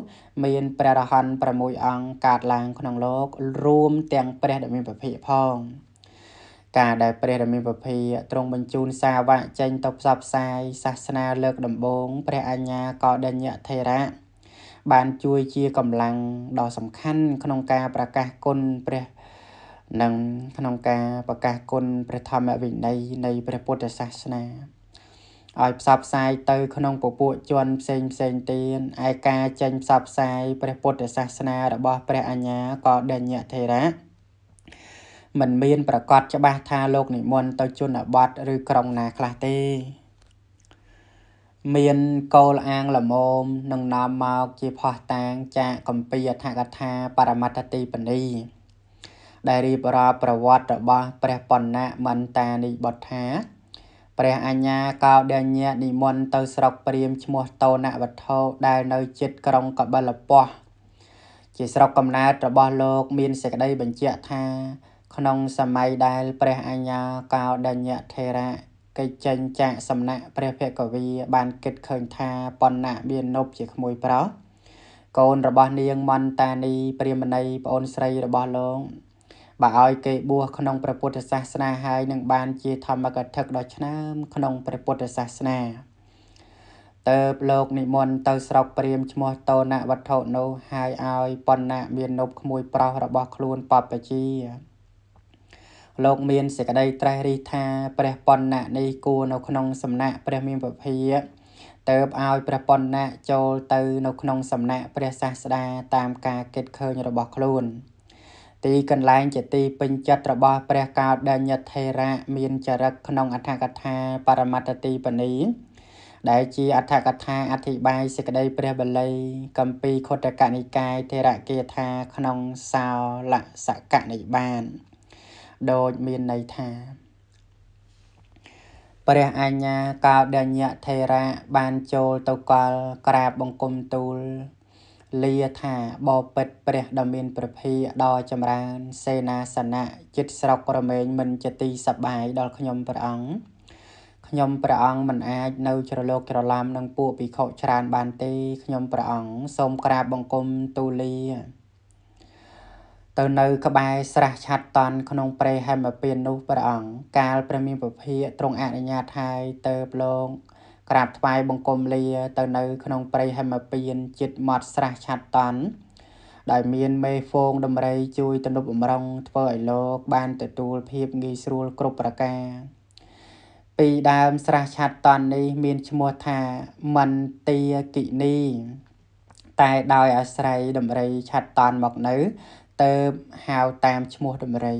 មាន ព្រះរហន្ត6អង្គកើតឡើងក្នុងលោករួមទាំងព្រះដែលមានពភៈផងការដែលព្រះរាមាពិភីទ្រង់បញ្ជូនសាវកចេញទៅផ្សព្វផ្សាយសាសនាលើកដំបូងព្រះអញ្ញាកោដញ្ញថេរៈបានជួយជាកម្លាំងដ៏សំខាន់ក្នុងការប្រកាសគុណព្រះនិងក្នុងការប្រកាសគុណព្រះធម្មវិន័យនៃព្រះពុទ្ធសាសនាឲ្យផ្សព្វផ្សាយទៅ ក្នុងពពួកជនផ្សេងផ្សេងទៀតឯការចេញផ្សព្វផ្សាយព្រះពុទ្ធសាសនារបស់ ព្រះអញ្ញាកោដញ្ញថេរៈមិនមានប្រកាសច្បាស់ថាលោកនិមន្តទៅជនបទឬក្រុងណាខ្លះទេមានកោលអាងលមមនឹងនាំមកជាផោះតាងចាកកម្ពីអធកថាបរមត្តទីបនីដែលរៀបរាប់ប្រវត្តិរបស់ ព្រះបណ្ណៈមន្តានិបុតថាព្រះអញ្ញាកោដញ្ញានិមន្តទៅស្រុកព្រាមឈ្មោះតោណវត្ថោដែលនៅជិតក្រុងកបិលពស្តុជាស្រុកកំណើតរបស់លោកមានសេចក្តីបញ្ជាក់ថាក្នុងសម័យដែលព្រះអញ្ញាកោដញ្ញថេរៈកិច្ចចេញចាកសំណាក់ព្រះភគវីបានគិតឃើញថាបណ្ណៈមាននប់ជាក្មួយប្រុសកូនរបស់នាងមន្តានីព្រាមណីប្អូនស្រីរបស់លោកបើឲ្យគេបួសក្នុងព្រះពុទ្ធសាសនាហើយនឹងបានជាធម្មកថាដ៏ឆ្នើមក្នុងព្រះពុទ្ធសាសនាតើបលោកនិមន្តទៅស្រុកព្រាមឈ្មោះតោណវត្ថុនោះហើយឲ្យបណ្ណៈមាននប់ក្មួយប្រុសរបស់ខ្លួនបព្វជាលោក មានសេចក្តីត្រេះរិះថាព្រះបណ្ណៈនេះគួរនៅ ក្នុងសំណាក់ព្រះមានពភាកតើបឲ្យព្រះបណ្ណៈចូលទៅ នៅក្នុងសំណាក់ព្រះសាស្តាតាមការគិតឃើញរបស់ខ្លួនទីកន្លែងជាទីពេញចិត្តរបស់ ព្រះកោដញ្ញថេរៈមានចរិតក្នុងអដ្ឋកថាបរមត្តទីបនីដែលជាអដ្ឋកថាអធិប្បាយសេចក្តីព្រះបល័យកម្ពី ខុទ្ទកនិកាយថេរគាថាក្នុងសោលសកនិបានដូចមានន័យថាព្រះអញ្ញាកាលដញ្ញថេរៈបានចូលទៅកលក្រាបបង្គំទូលលាថាបបិទ្ធព្រះដ៏មានប្រភាដ៏ចម្រើន សេនាសនៈចិត្តស្រុករមែងមិនជាទីសបាយដល់ខ្ញុំព្រះអង្គខ្ញុំព្រះអង្គមិនអាចនៅជ្រលោកជ្រឡំនឹងពួកភិក្ខុច្រើនបានទេខ្ញុំព្រះអង្គសូមក្រាបបង្គំទូលាទៅនៅក្បែរស្រះឆាត់តន់ក្នុងព្រៃហេមពាន្តនោះព្រះអង្គកាលព្រះមានពភាកទ្រង់អនុញ្ញាតហើយទៅបលងក្រាបថ្វាយបង្គំលាទៅនៅក្នុងព្រៃហេមពាន្តចិត្តមាត់ស្រះឆាត់តន់ដោយមានមេហ្វងដំរីជួយទនុបបំរុងធ្វើឲ្យលោកបានទទួលភាពងាយស្រួលគ្រប់ប្រការពីដើមស្រះឆាត់តន់នេះមានឈ្មោះថាមន្តាគិនី តែដោយអាស្រ័យដំរីឆាត់តន់មកនៅទៅហៅតាមឈ្មោះដំរី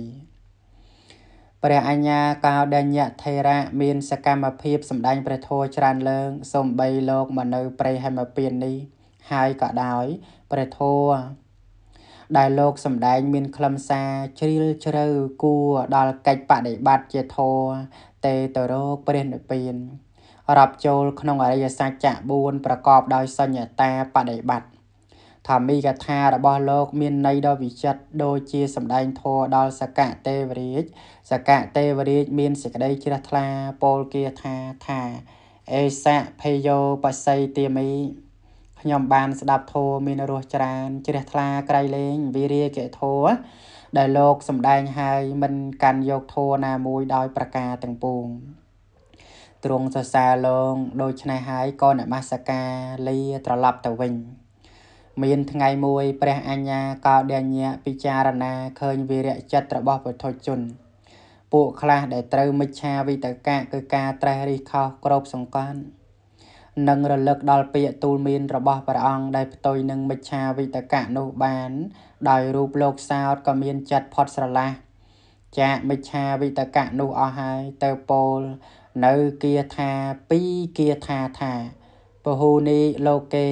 ព្រះអញ្ញាកោដញ្ញថេរៈមានសកម្មភាព សម្ដែងព្រះធម៌ច្រើនលើងសំបីលោកមកនៅព្រៃហេមពៀននេះ ហើយក៏ដោយព្រះធម៌ដែលលោកសម្ដែងមានខ្លឹមសារជ្រាលជ្រៅគួរដល់កិច្ចបដិបត្តិជាធម៌ទេទៅរកព្រះនិព្វានរាប់ចូលក្នុងអរិយសច្ចៈ4ប្រកបដោយសញ្ញតាបដិបត្តិធម្មីកថារបស់លោក មានន័យដ៏វិចិត្រដូចជា សម្ដែងធម៌ដល់សកៈទេវរាជសកៈទេវរាជមានសេចក្តីជ្រះថ្លាពោលគាថាថាអេសៈភេយោបស័យទាមីខ្ញុំបានស្ដាប់ធម៌មានរសច្រើនជ្រះថ្លាក្រៃលែងវិរិយកេធម៌ដែលលោកសម្ដែងហើយមិន កាន់យកធម៌ណាមួយដោយប្រការទាំងពួងទ្រង់សរសើរឡើងដូច្នេះហើយក៏នមស្ការលាត្រឡប់ទៅវិញមានថ្ងៃមួយព្រះអញ្ញាកោដញ្ញៈពិចារណាឃើញវីរៈចិត្តរបស់ពុទ្ធជន ពួកខ្លះដែលត្រូវមិច្ឆាវិតកៈគឺការត្រេះរិះខុសក្របសង្កត់និងរលឹកដល់ពាក្យទូលមានរបស់ព្រះអង្គដែលផ្ទុយនឹងមិច្ឆាវិតកៈនោះបាន ដោយរូបលោកសោតក៏មានចិត្តផុតស្រឡះចាកមិច្ឆាវិតកៈនោះអស់ហើយទៅពោលនៅគាថាពីរគាថាថាពហូនីលោកេ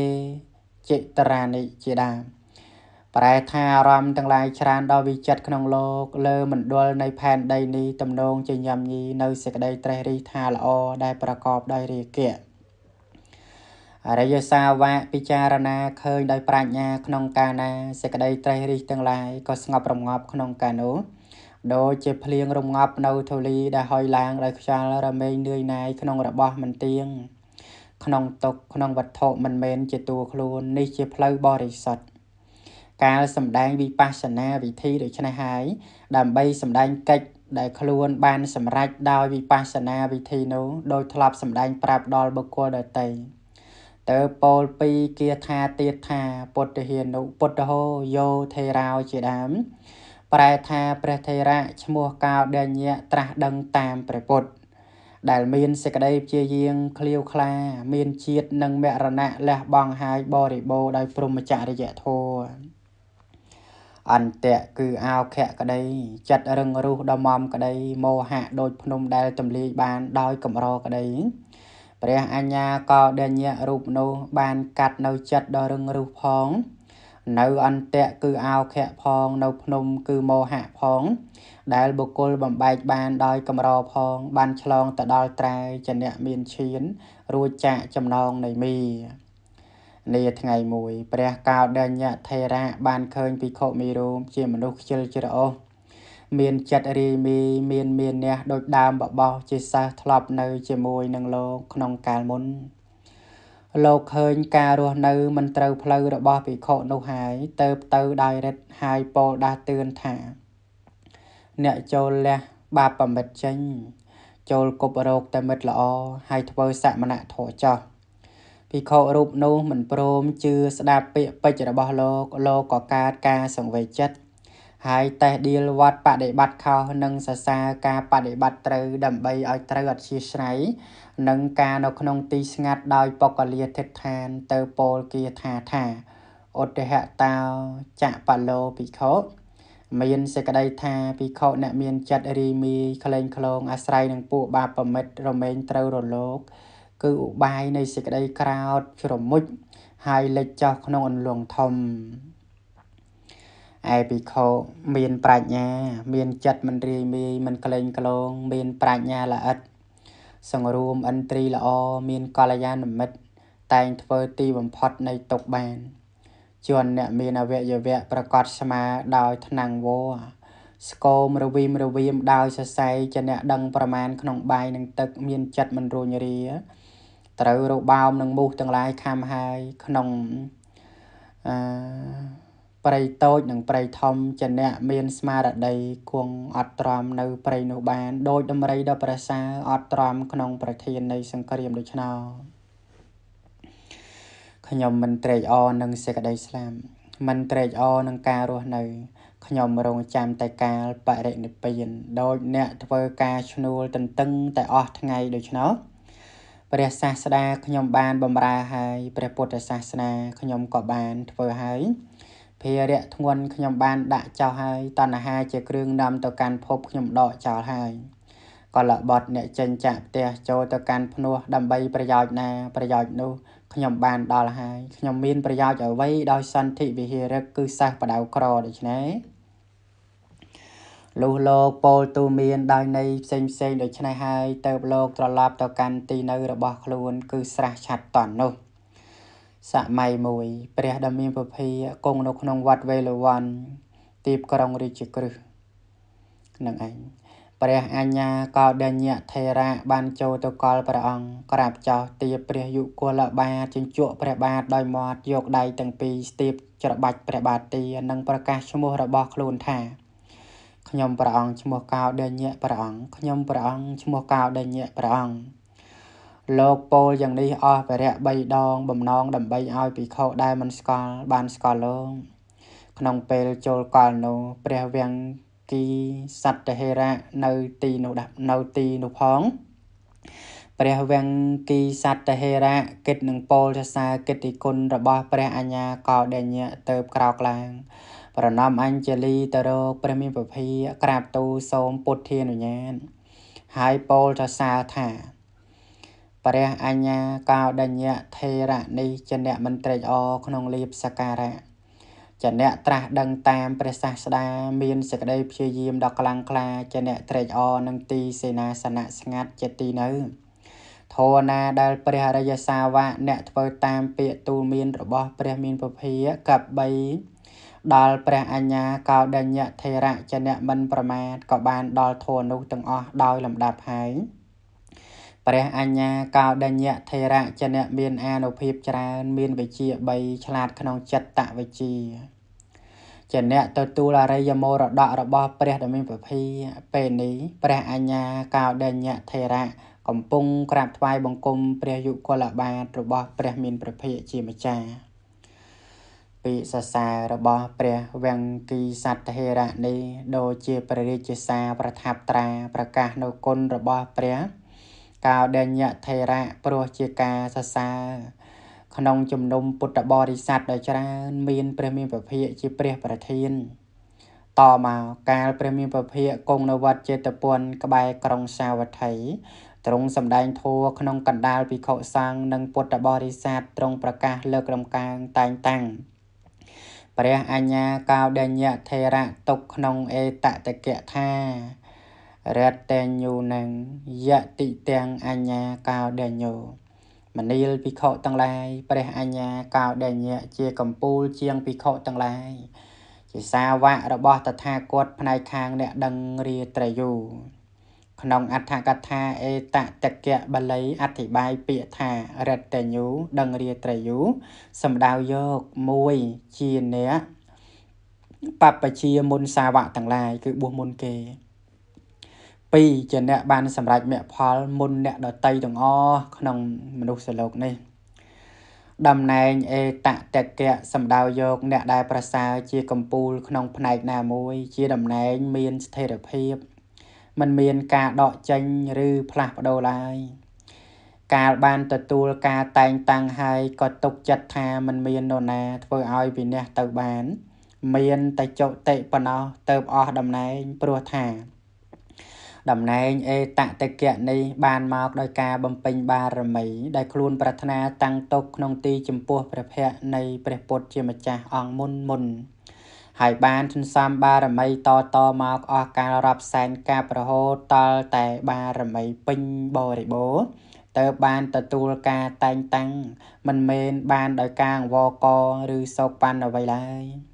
ចិត្រានិជាដើមប្រែថាអារម្មណ៍ទាំងឡាយច្រើនដល់វិចិត្រក្នុងលោកលើមណ្ឌលនៃផែនដីនេះទំនងជាញញីនៅសេចក្តីត្រេះរិះថាល្អដែលប្រកបដោយរាគៈអរិយសាវៈពិចារណាឃើញដោយប្រាជ្ញាក្នុងកាលណាសេចក្តីត្រេះរិះទាំងឡាយក៏ស្ងប់រងាប់ក្នុងកាលនោះដូចជាភ្លៀងរងាប់នៅធូលីដែលហុយឡើងដោយខ្យល់រមែងនឿយណាយក្នុងរបស់មិនទៀងក្នុងទុកក្នុងវត្ថុមិនមែនជាតួខ្លួននេះជាផ្លូវបរិសុទ្ធកាលសម្ដែងវិបស្សនាវិធីដូច្នេះហើយដើម្បីសម្ដែងកិច្ចដែល ខ្លួនបានសម្រេចដោយវិបស្សនាវិធីនោះដោយធ្លាប់សម្ដែង ប្រាប់ដល់បុគ្គលដទៃតើពោលពីគាថាទៀតថាពុទ្ធហេនុពុទ្ធហោយោថេរោជាដើម ប្រែថាព្រះថេរៈឈ្មោះកោដញ្ញៈត្រាស់ដឹងតាមព្រះពុទ្ធដែលមានសេចក្តីព្យាយាមឃ្លាវខ្លា មានជាតិនិងមរណៈលះបង់ហើយបរិបូរដោយព្រហ្មចរិយធម៌អន្តៈគឺអោខៈក្តីចិត្តរឹងរូសដ៏មមក្តីមោហៈដូចភ្នំដែលទម្លាយបាន ដោយកម្រក្តីព្រះអញ្ញាក៏ដញ្ញរូបនោះបានកាត់នៅចិត្តដ៏រឹងរូសផងនៅអន្តៈគឺអោខៈផង នៅភ្នំគឺមោហៈផង ដែលបុគ្គលបំបែកបានដោយកម្រផង បានឆ្លងទៅដល់ត្រែជាអ្នកមានឈានរួចចាកចំណងនៃមីនាថ្ងៃមួយព្រះកោដញ្ញថេរៈបានឃើញភិក្ខុមីរូមជាមនុស្សខ្ជិលច្រអូសមានចិត្តរីមីមានមានអ្នកដូចដើមបបោះជាសះធ្លាប់នៅជាមួយនឹងលោកក្នុងកាលមុនលោកឃើញការរស់នៅមិនត្រូវផ្លូវរបស់ភិក្ខុនោះហើយទើបទៅដោយរិទ្ធហើយពោលដាស់តឿនថាអ្នកចូលលះបាបបំិតចេញចូលគប់រោគតែមិត្តល្អហើយធ្វើសមណៈធម៌ចោះភិក្ខុរូបនោះមិនព្រមជឿស្ដាប់ពាក្យពេចន៍របស់លោកលោកក៏កើតការសង្វេគចិត្តហើយតេះដៀលវត្តបដិបត្តិខុសនិងសរសើរការបដិបត្តិត្រូវដើម្បីឲ្យត្រូវអធ្យាស្រ័យនិងការនៅក្នុងទីស្ងាត់ដោយបុគ្គលាធិដ្ឋានទៅពោលគាថាថាឧទហតោចបឡោភិក្ខុមានសេចក្តីថាភិក្ខុអ្នកមានចិត្តរីមីក្លែងក្លងអាស្រ័យនឹងពួកបាបមិត្តរមែងត្រូវរលោក គឺឧបាយនៃសេចក្តីក្រោតជ្រមុជហើយលិចចោះក្នុងអន្លង់ធំឯភិក្ខុមាន ប្រាជ្ញាមាន ចិត្តមិនរីមីមិនក្លែងក្លងមានប្រាជ្ញាល្អិតសង្រួមឥន្ទ្រីល្អមាន កល្យាណមិត្តតែងធ្វើ ទីបំផុតនៃទុក្ខបានជនអ្នកមានអវយវៈប្រកបស្មាដោយថ្នាំងវោស្គមរវីមរវីមដោយសរសៃជាអ្នកដឹង ប្រមាណក្នុងបាយនិងទឹក មានចិត្តមិនរួញរាត្រូវរោបោមនឹងមូសទាំងឡាយខំហើយក្នុងអឺព្រៃតូចនិងព្រៃធំជាអ្នកមានស្មារតីគង់អត់ទ្រាំនៅព្រៃនោះបានដោយដំរីដ៏ប្រសើរអត់ទ្រាំក្នុង ប្រធាននៃ សង្គ្រាមដូច្នោះខ្ញុំមិនត្រេកអរនឹងសេចក្តីស្លាប់មិនត្រេកអរនឹងការរស់នៅខ្ញុំរងចាំតែកាលបរិនិព្វានដោយអ្នកធ្វើការឈ្នួលទន្ទឹងតែអស់ថ្ងៃដូច្នោះព្រះសាស្តាខ្ញុំបានបំរើហើយព្រះពុទ្ធសាសនាខ្ញុំក៏បាន ធ្វើហើយភារៈធ្ងន់ខ្ញុំបានដាក់ចោលហើយតណ្ហា ជា គ្រឿងនាំទៅកាន់ភពខ្ញុំដកចោលហើយកលបតអ្នកចេញចាក់ផ្ទះចូលទៅកាន់ភ្នោះដើម្បីប្រយោជន៍ណាប្រយោជន៍នោះខ្ញុំបាន ដល់ហើយខ្ញុំមានប្រយោជន៍អ្វីដោយសន្ធិវិហិរិកគឺសេះបដៅក្រដូច្នេះលុះលោកពោលទូមានដោយនៃផ្សេងផ្សេង ដូច្នេះហើយទៅលោកត្រឡប់ទៅកាន់ទីនៅ របស់ខ្លួន គឺស្រះឆាត់តន់នោះសម័យមួយព្រះដ៏មានពភាគង់នៅក្នុងវត្តវេលវ័នទីក្រុងរាជក្រឹសនឹងឯងព្រះអញ្ញាកោដញ្ញថេរាបានចូលទៅកល់ព្រះអង្គក្រាបចោទទាព្រះយុគលបាជញ្ជក់ព្រះបាទដោយមាត់យកដៃទាំងពីរស្ទាបច្របាច់ព្រះបាទទានិងប្រកាសឈ្មោះរបស់ខ្លួនថាខ្ញុំព្រះអង្គឈ្មោះកោដញ្ញព្រះអង្គខ្ញុំព្រះអង្គឈ្មោះកោដញ្ញព្រះអង្គលោកពោលយ៉ាងនេះអស់វរៈ3ដងបំណងដើម្បីឲ្យភិក្ខុដែលមិនស្គាល់បានស្គាល់លោកក្នុងពេលចូលកលនោះព្រះវាំងគីសត្វហេរៈនៅទីនោះនៅទីនោះផងព្រះវាំងគីសត្វហេរៈកិត្តនឹងពោលសរសើរកិត្តិគុណរបស់ព្រះអញ្ញាកោដញ្ញៈទៅក្រោកឡើងប្រណមអញ្ជលីទៅរកព្រះមានពភាក្រាបទូលសូមពុទ្ធានុញ្ញាតហើយពោលសរសើរថាព្រះអញ្ញាកោដញ្ញថេរនេះជាអ្នកមិនត្រេកអរក្នុងលៀបសការៈជាអ្នកត្រាស់ដឹងតាមព្រះសាស្តាមានសេចក្តីព្យាយាមដ៏ខ្លាំងក្លាជាអ្នកត្រេកអរនឹងទីសេនាសនៈស្ងាត់ជាទីនៅធរណាដែលព្រះរិយសាវកអ្នកធ្វើតាមពាក្យទូលមានរបស់ ព្រះមានពភាកប3ដល់ព្រះអញ្ញាកោដញ្ញថេរៈជាអ្នកមិនប្រមាទក៏បានដល់ធរនោះទាំងអស់ដោយលំដាប់ហើយព្រះអញ្ញាកោដញ្ញថេរៈជាអ្នកមានអានុភាពច្រើនមានវិជ្ជា3ឆ្លាតក្នុងចិត្តវិជ្ជាជាអ្នកទទួលអរិយមរតករបស់ព្រះដ៏មានពភាពេលនេះព្រះអញ្ញាកោដញ្ញថេរៈកំពុងក្រាបថ្វាយបង្គំព្រះយុគលបាទរបស់ព្រះមានប្រភិយជាម្ចាស់ពាក្យសរសើររបស់ព្រះវង្គីសត្ថេរៈនេះដូចជាព្រះរាជាសារប្រថាប់ត្រាប្រកាសនៅគុណរបស់ព្រះកោដញ្ញថេរៈព្រោះជាការសរសើរក្នុងជំនុំពុទ្ធបរិស័ទដ៏ច្រើន មាន ព្រះមានពភាកជាព្រះប្រធានតមកកាលព្រះមានពភាកគង់នៅវត្តចេតពុនក្បែរក្រុងសាវត្ថីទ្រង់សម្ដែងធម៌ក្នុងកណ្ដាលភិក្ខុសង្ឃនិងពុទ្ធបរិស័ទទ្រង់ប្រកាសលើករំកាងតែងតាំងព្រះអញ្ញាកោដញ្ញថេរៈទុកក្នុងអេតតកៈថារតេញូនឹងយតិទាំងអញ្ញាកោដេញូមនាលភិក្ខុទាំងឡាយព្រះអញ្ញាកោដេញៈជាកម្ពូលជាងភិក្ខុទាំងឡាយជាសាវករបស់តថាគតផ្នែកខាងអ្នកដឹងរាត្រយូក្នុងអដ្ឋកថាអេតតកៈបលីអធិបាយពាក្យថារតញ្ញូដឹងរាត្រយូសំដៅយកមួយជាអ្នកបបជាមុនសាវកទាំងឡាយគឺបួសមុនគេ2ជាអ្នកបានសម្រេចមគ្គផលមុនអ្នកដតីទាំងអស់ក្នុងមនុស្សលោកនេះតំណែងអេតតកៈសំដៅយក អ្នកដែលប្រសើរជាកម្ពូលក្នុងផ្នែកណាមួយជាតំណែងមានស្ថិរភាពមិនមានការដកចេញឬផ្លាស់ប្ដូរឡើយកាលបានទទួលការតែងតាំងហើយក៏ទុកចិត្តថាមិនមាននរណា ធ្វើឲ្យវិន័យទៅបាន មានតែចុតិប៉ុណ្ណោះទៅអស់តំណែងព្រោះថាតំណែងអេតតិកៈនេះបានមកដោយការបំពេញបារមី ដែលខ្លួនប្រាថ្នាតាំងទុកក្នុងទី ចំពោះព្រះភ័ក្ត្រនៃ ព្រះពុទ្ធជាម្ចាស់អង្គមុនមុនហើយបានសន្សំបារមីតតមកអស់ការរាប់សែនការប្រហោតលតែបារមីពេញបរិបូរតើបានទទួលការតែងតាំងមិនមែនបានដោយការអង្វរកឬសោកប៉ាន់អ្វីឡើយ។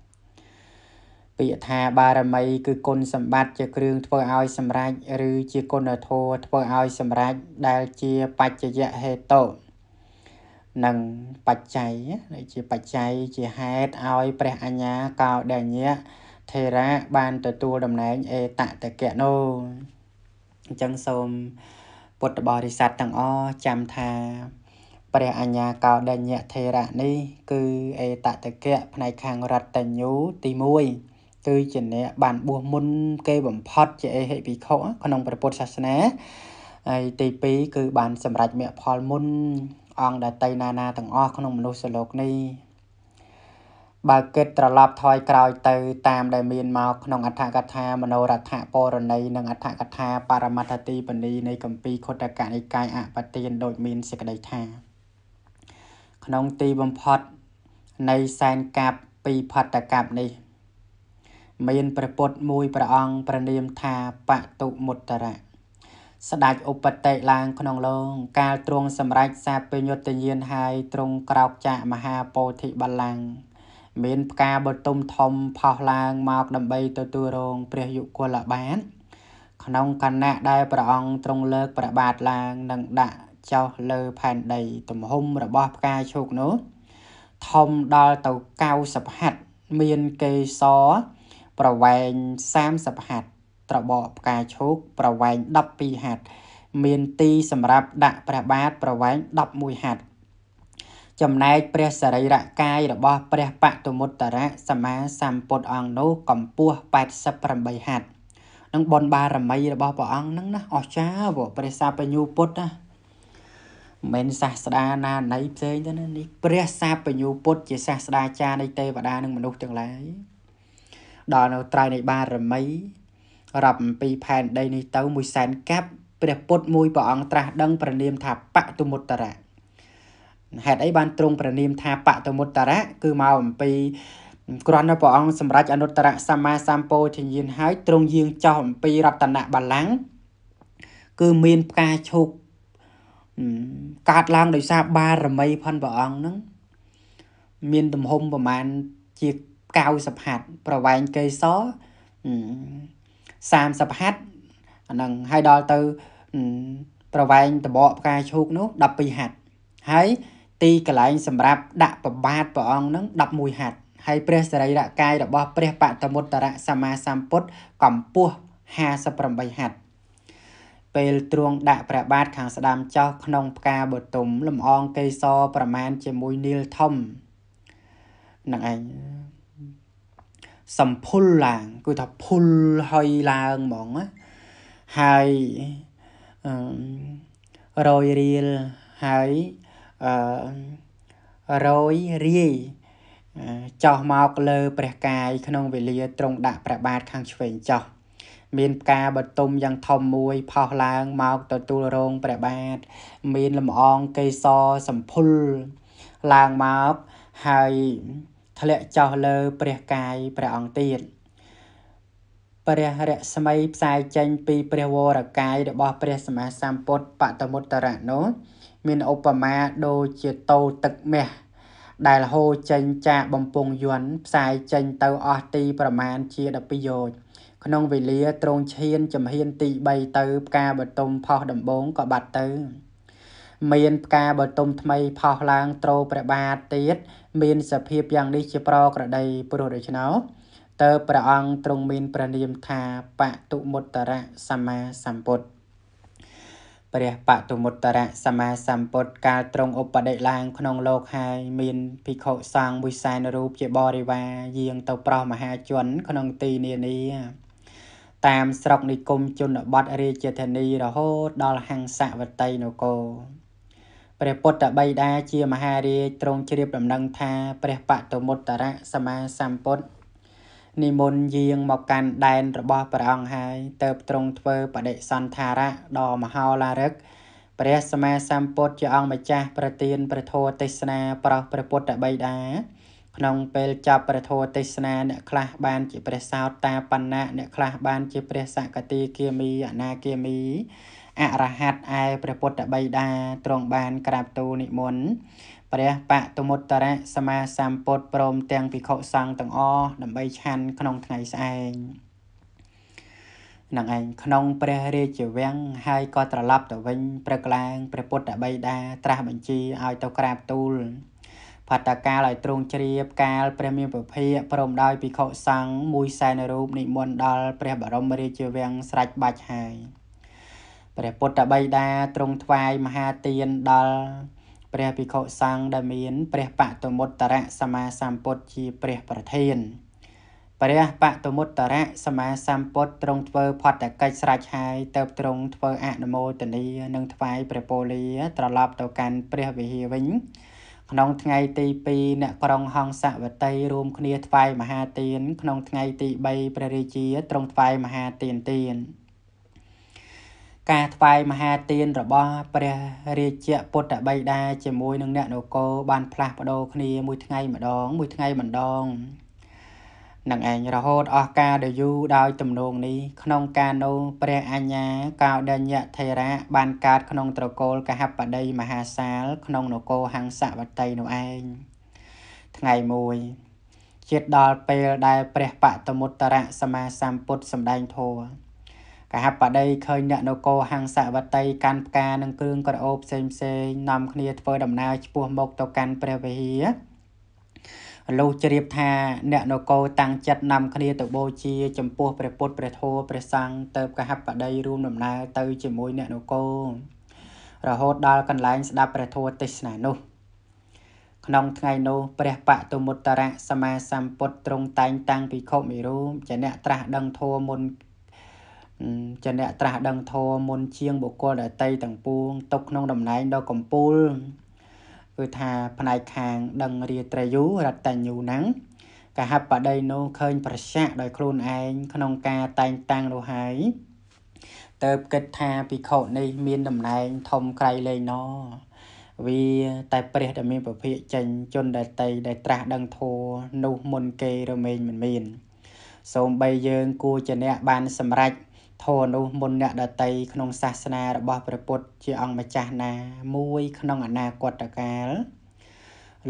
ពាក្យថាបារមីគឺគុណសម្បត្តិជាគ្រឿងធ្វើឲ្យសម្រេចឬជាគុណធម៌ធ្វើឲ្យសម្រេចដែលជាបច្ចយហេតុនិងបច្ច័យជាបច្ច័យជាហេតុឲ្យព្រះអញ្ញាកោដញ្ញៈថេរៈបានទទួលតំណែងអេតតកៈនោះអញ្ចឹងសូមពុទ្ធបរិស័ទទាំងអស់ចាំថាព្រះអញ្ញាកោដញ្ញៈថេរៈនេះ គឺអេតតកៈផ្នែកខាងរតញ្ញូទី1គឺជាអ្នកបានបួសមុនគេបំផុតជាអេហិភិក្ខុក្នុងព្រះពុទ្ធសាសនាហើយទី2គឺបានសម្រេចមគ្គផលមុន អង្គដតីណាណាទាំងអស់ក្នុងមនុស្សលោកនេះបើគិតត្រឡប់ថយក្រោយទៅតាមដែលមានមកក្នុងអដ្ឋកថាមโนរដ្ឋពរណីនិងអដ្ឋកថាបរមត្ថទី បនីនៃកម្ពីខុត្តកនិកាយអបទានដូចមានសេចក្តីថាក្នុងទីបំផុតនៃសែនកាប់ពីផត្តកាប់នេះមានព្រះពុទ្ធមួយព្រះអង្គព្រះនាមថាបតុមុត្តរៈស្ដេចឧបតិឡើងក្នុងលោងកាលទ្រង់សម្រេចសាពេញុត្តញាណហើយទ្រង់ក្រោកចាកមហាពោធិបល្ល័ង្កមានផ្កាបទុំធំផុសឡើងមកដើម្បីទទួលរងព្រះយុគលបាទក្នុងគណៈដែលព្រះអង្គទ្រង់លើកព្រះបាទឡើងនិងដាក់ចុះលើផែនដីទំហំរបស់ផ្កាឈូកនោះធំដល់ទៅ90ហត្ថមានកេសរប្រវែង30ហត្ថត្របកផ្កាឈូក ប្រវែង12ហត្ថមានទីសម្រាប់ដាក់ព្រះបាទប្រវែង11ហត្ថចំណែកព្រះសរីរកាយរបស់ព្រះបតុមុត្តរៈសម្មាសម្ពុទ្ធអង្គនោះកម្ពស់88ហត្ថនឹងបនបារមីរបស់ព្រះអង្គនឹងណាអស្ចារ្យព្រះសាបញ្ញូពុទ្ធណាមិនសាស្តាណាណីផ្សេងទេណានេះព្រះសាបញ្ញូពុទ្ធជាសាស្តាចារ្យនៃទេវតានិងមនុស្សទាំងឡាយដល់នៅត្រៃនៃបារមី រាប់អំពីផែនដីនេះទៅមួយសែនកាប់ព្រះពុទ្ធមួយព្រះអង្គត្រាស់ ដឹងប្រណីមថាបតុមុត្តរៈហេតុអីបានទ្រង់ប្រណីមថាបតុមុត្តរៈគឺមកអំពីគ្រាន់តែព្រះអង្គសម្រេចអនុត្តរសម្មាសម្ពោធិញ្ញាណហើយទ្រង់យាងចោះអំពីរតនបល្ល័ង្កគឺមានផ្កាឈូកកាត់ឡើងដោយសារបារមីផនព្រះអង្គហ្នឹងមានទំហំប្រមាណជា90ហັດប្រវែងកេសរ30ហັດអានឹងហើយដល់ទៅប្រវែងតបកផ្កាឈូកនោះ12ហັດហើយទីកន្លែងសម្រាប់ដាក់ប្របាទព្រះអង្គនឹង11ហັດហើយព្រះសរីរកាយរបស់ព្រះបតមុត្តរៈសម្មាសម្ពុទ្ធកម្ពស់58ហັດពេលទ្រង់ដាក់ព្រះបាទខាងស្ដាំចោះក្នុងផ្កាបទុមលំអងកេសរប្រមាណជាមួយនីលធំនឹងឯងសំភុលឡើងគឺថាភុលហើយឡើងហ្មងណាហើយរយរៀលហើយអឺរយរាយចោះមកលើព្រះកាយក្នុងវេលាត្រង់ដាក់ព្រះបាទខាងឆ្វេងចោះមានផ្កាបតុមយ៉ាងធំមួយផុសឡើងមកទទួលរងព្រះបាទមានលំអងកេសរសំភុលឡើងមកហើយធ្លាក់ចុះលើព្រះកាយព្រះអង្គទៀតព្រះរស្មីផ្សាយចេញពីព្រះវរកាយរបស់ព្រះសម្មាសម្ពុទ្ធបតមុត្តរៈនោះមានឧបមាដូចជាតោទឹកមាសដែលហូរចេញចាកបំពង់យន្តផ្សាយចេញទៅអស់ទីប្រមាណជា12យោជន៍ក្នុងវេលាត្រង់ឈានចំហៀនទី3ទៅផ្កាបតុមផុសដំបងក៏បាត់ទៅ មានផ្កាបតុមថ្មីផុសឡើងត្រោព្រះបាទទៀតមានសភាពយ៉ាងនេះជាប្រក្រតីព្រោះដូច្នោះតើព្រះអង្គទ្រង់មានព្រះនាមថាបតុមុត្តរៈសម្មាសម្ពុទ្ធព្រះបតុមុត្តរៈសម្មាសម្ពុទ្ធកាលទ្រង់ឧបដិឡើងក្នុងលោកហើយមានភិក្ខុសង្ឃមួយសែនរូបជាបរិវារយាង ទៅប្រោសមហាជនក្នុងទីនានាតាមស្រុកនិគមជនបទរាជធានីរហូតដល់ហង្សវតីនគរព្រះពុទ្ធបិតាជាមហារាជទ្រង់ជ្រាបដំណឹងថា ព្រះបតមុត្តរៈសម្មាសម្ពុទ្ធនិមន្តយាងមកកាន់ដែនរបស់ព្រះអង្គហើយទៅទ្រង់ធ្វើបដិសន្ធារៈដ៏មហោឡារឹកព្រះសម្មាសម្ពុទ្ធជាអង្គម្ចាស់ប្រទានព្រះធម៌ទេសនាប្រោសព្រះពុទ្ធបិតាក្នុងពេលចាប់ព្រះធម៌ទេសនាអ្នកខ្លះបានជាព្រះសោតាបណ្ណៈអ្នកខ្លះបានជាព្រះសកតិគាមីអនាគាមីអរហត្តឯព្រះពុទ្ធបិតាទ្រង់បានក្រាបទូលនិមន្តព្រះបតមុត្តរៈសមាសម្ពុទ្ធព្រមទាំងភិក្ខុសង្ឃទាំងអស់ដើម្បីឆាន់ក្នុងថ្ងៃស្អែងនឹងឯងក្នុង ព្រះរាជវាំងហើយក៏ត្រឡប់ទៅវិញព្រឹកឡើងព្រះពុទ្ធបិតាត្រាស់បញ្ជាឲ្យទៅក្រាបទូល ផតកាលឲ្យទ្រង់ជ្រាបកាលព្រះមានពភៈព្រមដោយភិក្ខុសង្ឃមួយសែនរូបនិមន្តដល់ព្រះបរមរាជវាំងស្រេចបាច់ហើយព្រះពុទ្ធបិតាទ្រង់ថ្វាយមហាទានដល់ព្រះភិក្ខុសង្ឃដែលមាន ព្រះបតមុត្តរៈសម្មាសម្ពុទ្ធជាព្រះប្រធានព្រះបតមុត្តរៈសម្មាសម្ពុទ្ធទ្រង់ធ្វើផតកិច្ចស្រេចហើយទៅទ្រង់ធ្វើអនុមោទនីនិងថ្វាយព្រះពលាត្រឡប់ទៅកាន់ព្រះវិហារវិញ ក្នុងថ្ងៃ ទី2អ្នកក្រុងហង្សវតីរួមគ្នាថ្វាយមហាទានក្នុងថ្ងៃទី3ព្រះរាជាទ្រង់ថ្វាយមហាទានទានការថ្វាយមហាទានរបស់ ព្រះរាជា ពុទ្ធបិតាជាមួយនឹងអ្នកនគរបាន ផ្លាស់ប្ដូរគ្នា មួយថ្ងៃម្ដងមួយថ្ងៃម្ដងនឹងឯងរហូតអស់ការដយូដោយទំនងនេះក្នុងការនោះព្រះអញ្ញាកោដញ្ញថេរៈបានកើតក្នុងត្រកូលកហបតីមហាសាល ក្នុងនគរហង្សវតីនោះឯងថ្ងៃមួយជាតិដល់ពេលដែលព្រះបតមុត្តរៈសមាសម្ពុទ្ធសម្ដែងធម៌កហបតីឃើញអ្នកនគរហង្សវតីកាន់ផ្កានិងគ្រឿងក្រអូបផ្សេងផ្សេងនាំគ្នាធ្វើដំណើរឆ្ពោះមុខទៅកាន់ព្រះវិហារលុះជ្រាបថាអ្នកនគរតាំងចិត្តនាំគ្នាទៅបូជា ចំពោះព្រះពុទ្ធព្រះធម៌ព្រះសង្ឃទៅកហបតីរួម ដំណើរទៅ ជាមួយអ្នកនគររហូតដល់កន្លែងស្ដាប់ព្រះធម៌ទេសនានោះក្នុងថ្ងៃនោះព្រះបតុមុត្តរៈសមាសម្ពុទ្ធទ្រង់តែងតាំងភិក្ខុមួយរូបជាអ្នកត្រាស់ដឹងធម៌មុនជាអ្នកត្រាស់ដឹងធម៌មុនជាងបុគ្គលដតីទាំងពួងຕົកក្នុងតំណែងដ៏កំពូលគឺថាផ្នែកខាងដឹងរាត្រីយូរតញ្ញូហ្នឹងកហបដីនោះឃើញប្រស័កដោយខ្លួនឯងក្នុងការតែងតាំងនោះហើយតើបគិតថាភិក្ខុនេះមានតំណែងធំក្រៃលែងណវាតែព្រះដែលមានពភាកចេញជនដែលតីដែលត្រាស់ដឹងធัวនោះមុនគេរមែងមិនមានសូមបីយើងគួរជាអ្នកបានសម្រេចធម៌នោះមុនអ្នកដតីក្នុងសាសនារបស់ព្រះពុទ្ធជាអង្គម្ចាស់ណាមួយក្នុងអនាគតកាល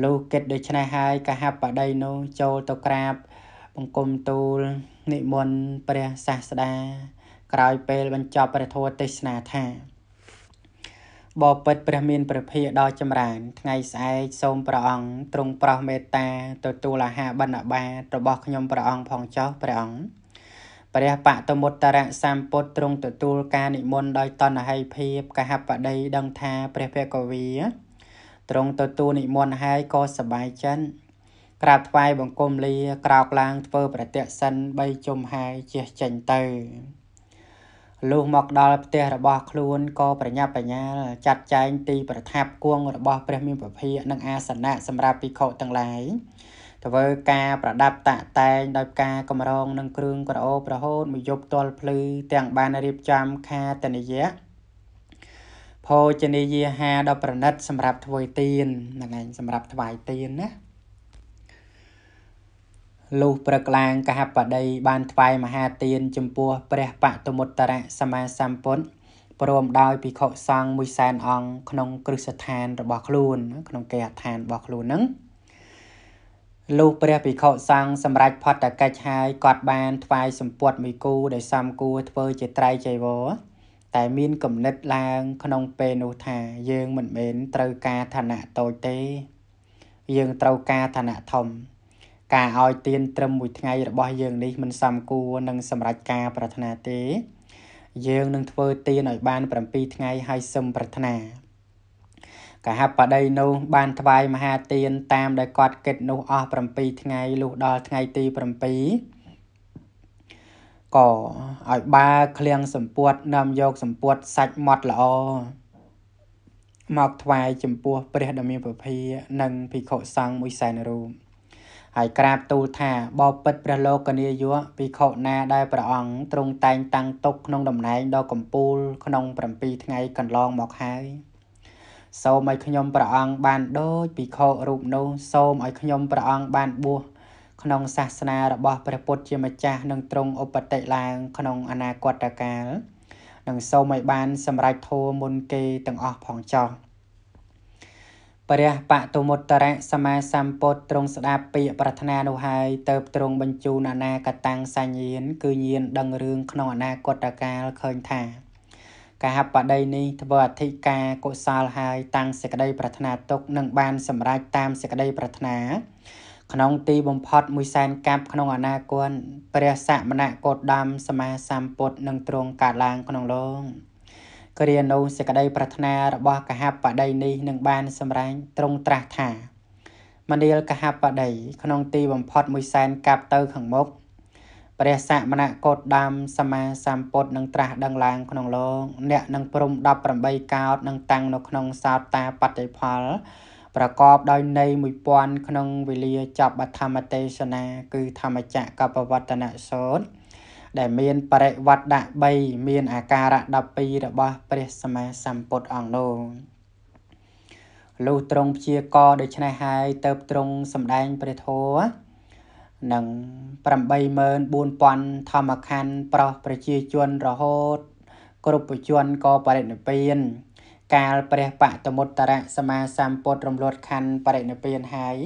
លូកិតដូច្នេះហើយកហបដីនោះចូលទៅក្រាបបង្គំទូលនិមន្តព្រះសាស្តាក្រោយពេលបញ្ចប់ព្រះធម៌ទេសនាថាបបិទ្ធព្រះមានព្រះភិយដ៏ចម្រើន ថ្ងៃស្អែកសូមព្រះអង្គទ្រង់ប្រោសមេត្តាទទួលអាហារបិណ្ឌបាតរបស់ខ្ញុំព្រះអង្គផងចុះព្រះអង្គព្រះបតមុត្តរៈសម្ពុទ្ធទ្រង់ទទួលការនិមន្តដោយតណ្ហៃភាពកហបដីដឹងថាព្រះភគវីទ្រង់ទទួលនិមន្តហើយក៏សប្បាយចិត្តក្រាបថ្វាយបង្គំលាក្រោកឡើងធ្វើ ប្រតិសិន3ជុំហើយជះចេញទៅលុះមកដល់ផ្ទះរបស់ខ្លួនក៏ប្រញាប់បញ្ញាលចាត់ចែងទីប្រថាប់គួងរបស់ ព្រះមានពភៈនិងអាសនៈសម្រាប់ភិក្ខុទាំងឡាយធ្វើការប្រដាប់តាក់តែងដោយផ្កាកម្រងនិងគ្រឿងក្រអូបរហូតមកយប់ទាល់ភ្លឺទាំងបានរៀបចំខាតនីយៈភោជនីយាហារដ៏ប្រណិតសម្រាប់ធ្វើទៀនហ្នឹងឯងសម្រាប់ថ្វាយទៀនណាលុះព្រឹកឡើងកហបតីបានថ្វាយមហាទៀនចំពោះព្រះបតមុត្តរៈសមាសម្ពុទ្ធព្រមដោយភិក្ខុសង្ឃ100,000អង្គក្នុងគ្រឹះស្ថានរបស់ខ្លួនក្នុងគេហដ្ឋានរបស់ខ្លួនហ្នឹងលុះព្រះភិក្ខុសង្ឃសម្រេចផុតកិច្ចហើយគាត់បានថ្វាយសម្ពុតមួយគូដែលសំគួរធ្វើជាត្រៃចីវរតែមានគំនិតឡើងក្នុងពេលនោះថាយើងមិនមែនត្រូវការឋានៈតូចទេ យើងត្រូវការឋានៈធំ ការឲ្យទានត្រឹមមួយថ្ងៃរបស់យើងនេះមិនសំគួរនឹងសម្រេចការប្រាថ្នាទេ យើងនឹង ធ្វើទានឲ្យបាន7ថ្ងៃហើយសឹមប្រាថ្នាកហបតីនោះបានថ្វាយមហាទានតាមដែលគាត់គិតនោះអស់7ថ្ងៃលុះដល់ថ្ងៃទី7ក៏ឲ្យបើឃ្លៀងសម្ពុតនាំយកសម្ពុតសាច់ម៉ត់ល្អមកថ្វាយចំពោះព្រះដ៏មានពភានិងភិក្ខុសង្ឃមួយសែនរូបហើយក្រាបទូលថាបបិទ្ធព្រះលោកនាយកភិក្ខុណាដែលព្រះអង្គទ្រង់តែងតាំងទុកក្នុងតំណែងដ៏កំពូល ក្នុង7ថ្ងៃកន្លងមកហើយសូមឲ្យខ្ញុំព្រះអង្គបានដូចពិខុរូបនោះ សូមឲ្យខ្ញុំព្រះអង្គបានបួសក្នុងសាសនារបស់ព្រះពុទ្ធជាម្ចាស់នឹងទ្រង់ឧបតិឡើងក្នុងអនាគតកាលនឹងសូមឲ្យបានសម្រេចធម៌មុនគេទាំងអស់ផងចោះព្រះបតុមុត្តរៈសមាសម្ពុទ្ធទ្រង់ស្ដាប់ពាក្យប្រាថ្នានោះហើយតើបទ្រង់បញ្ជូនអនាគតាំងសញ្ញាន គឺញាណដឹងរឿងក្នុងអនាគតកាលឃើញថាកាហបតីនេះធ្វើអធិការកុសលហើយតាំងសេចក្តីប្រាថ្នាទុកនឹងបានសម្រេចតាមសេចក្តីប្រាថ្នាក្នុងទីបំផុតមួយសែនកាប់ក្នុងអនាគតព្រះសមណគោតមសមាសម្ពុទ្ធនឹងទ្រង់កើតឡើងក្នុងលោកគ្រានោះសេចក្តីប្រាថ្នារបស់កហបតីនេះនឹងបានសម្រេចត្រង់ត្រាស់ថា មនាលកហបតីក្នុងទីបំផុតមួយសែនកាប់ទៅខាងមុខព្រះសមណគោតមសម្មាសម្ពុទ្ធនឹងត្រាស់ដឹងឡើងក្នុងលោកអ្នកនឹងព្រំ18កោតនឹងតាំងនៅក្នុងសោតាបតិផល ប្រកបដោយន័យ1000ក្នុងវេលាចប់បឋមទេសនា គឺធម្មចក្រកបវត្តនសោតដែលមានបរិវត្តដាក់3មានអាការៈ12របស់ព្រះសម្មាសម្ពុទ្ធអង្គនោះលុះត្រង់ព្យាករដូច្នេះហើយទៅត្រង់សម្ដែងព្រះធម៌និង84000ធម្មខណ្ឌប្រោសប្រជាជនរហូត គ្រប់ពជនក៏បរិនិព្វានកាលព្រះបតមុត្តរៈសមាសម្ពុទ្ធរំលត់ខណ្ឌបរិនិព្វានហើយ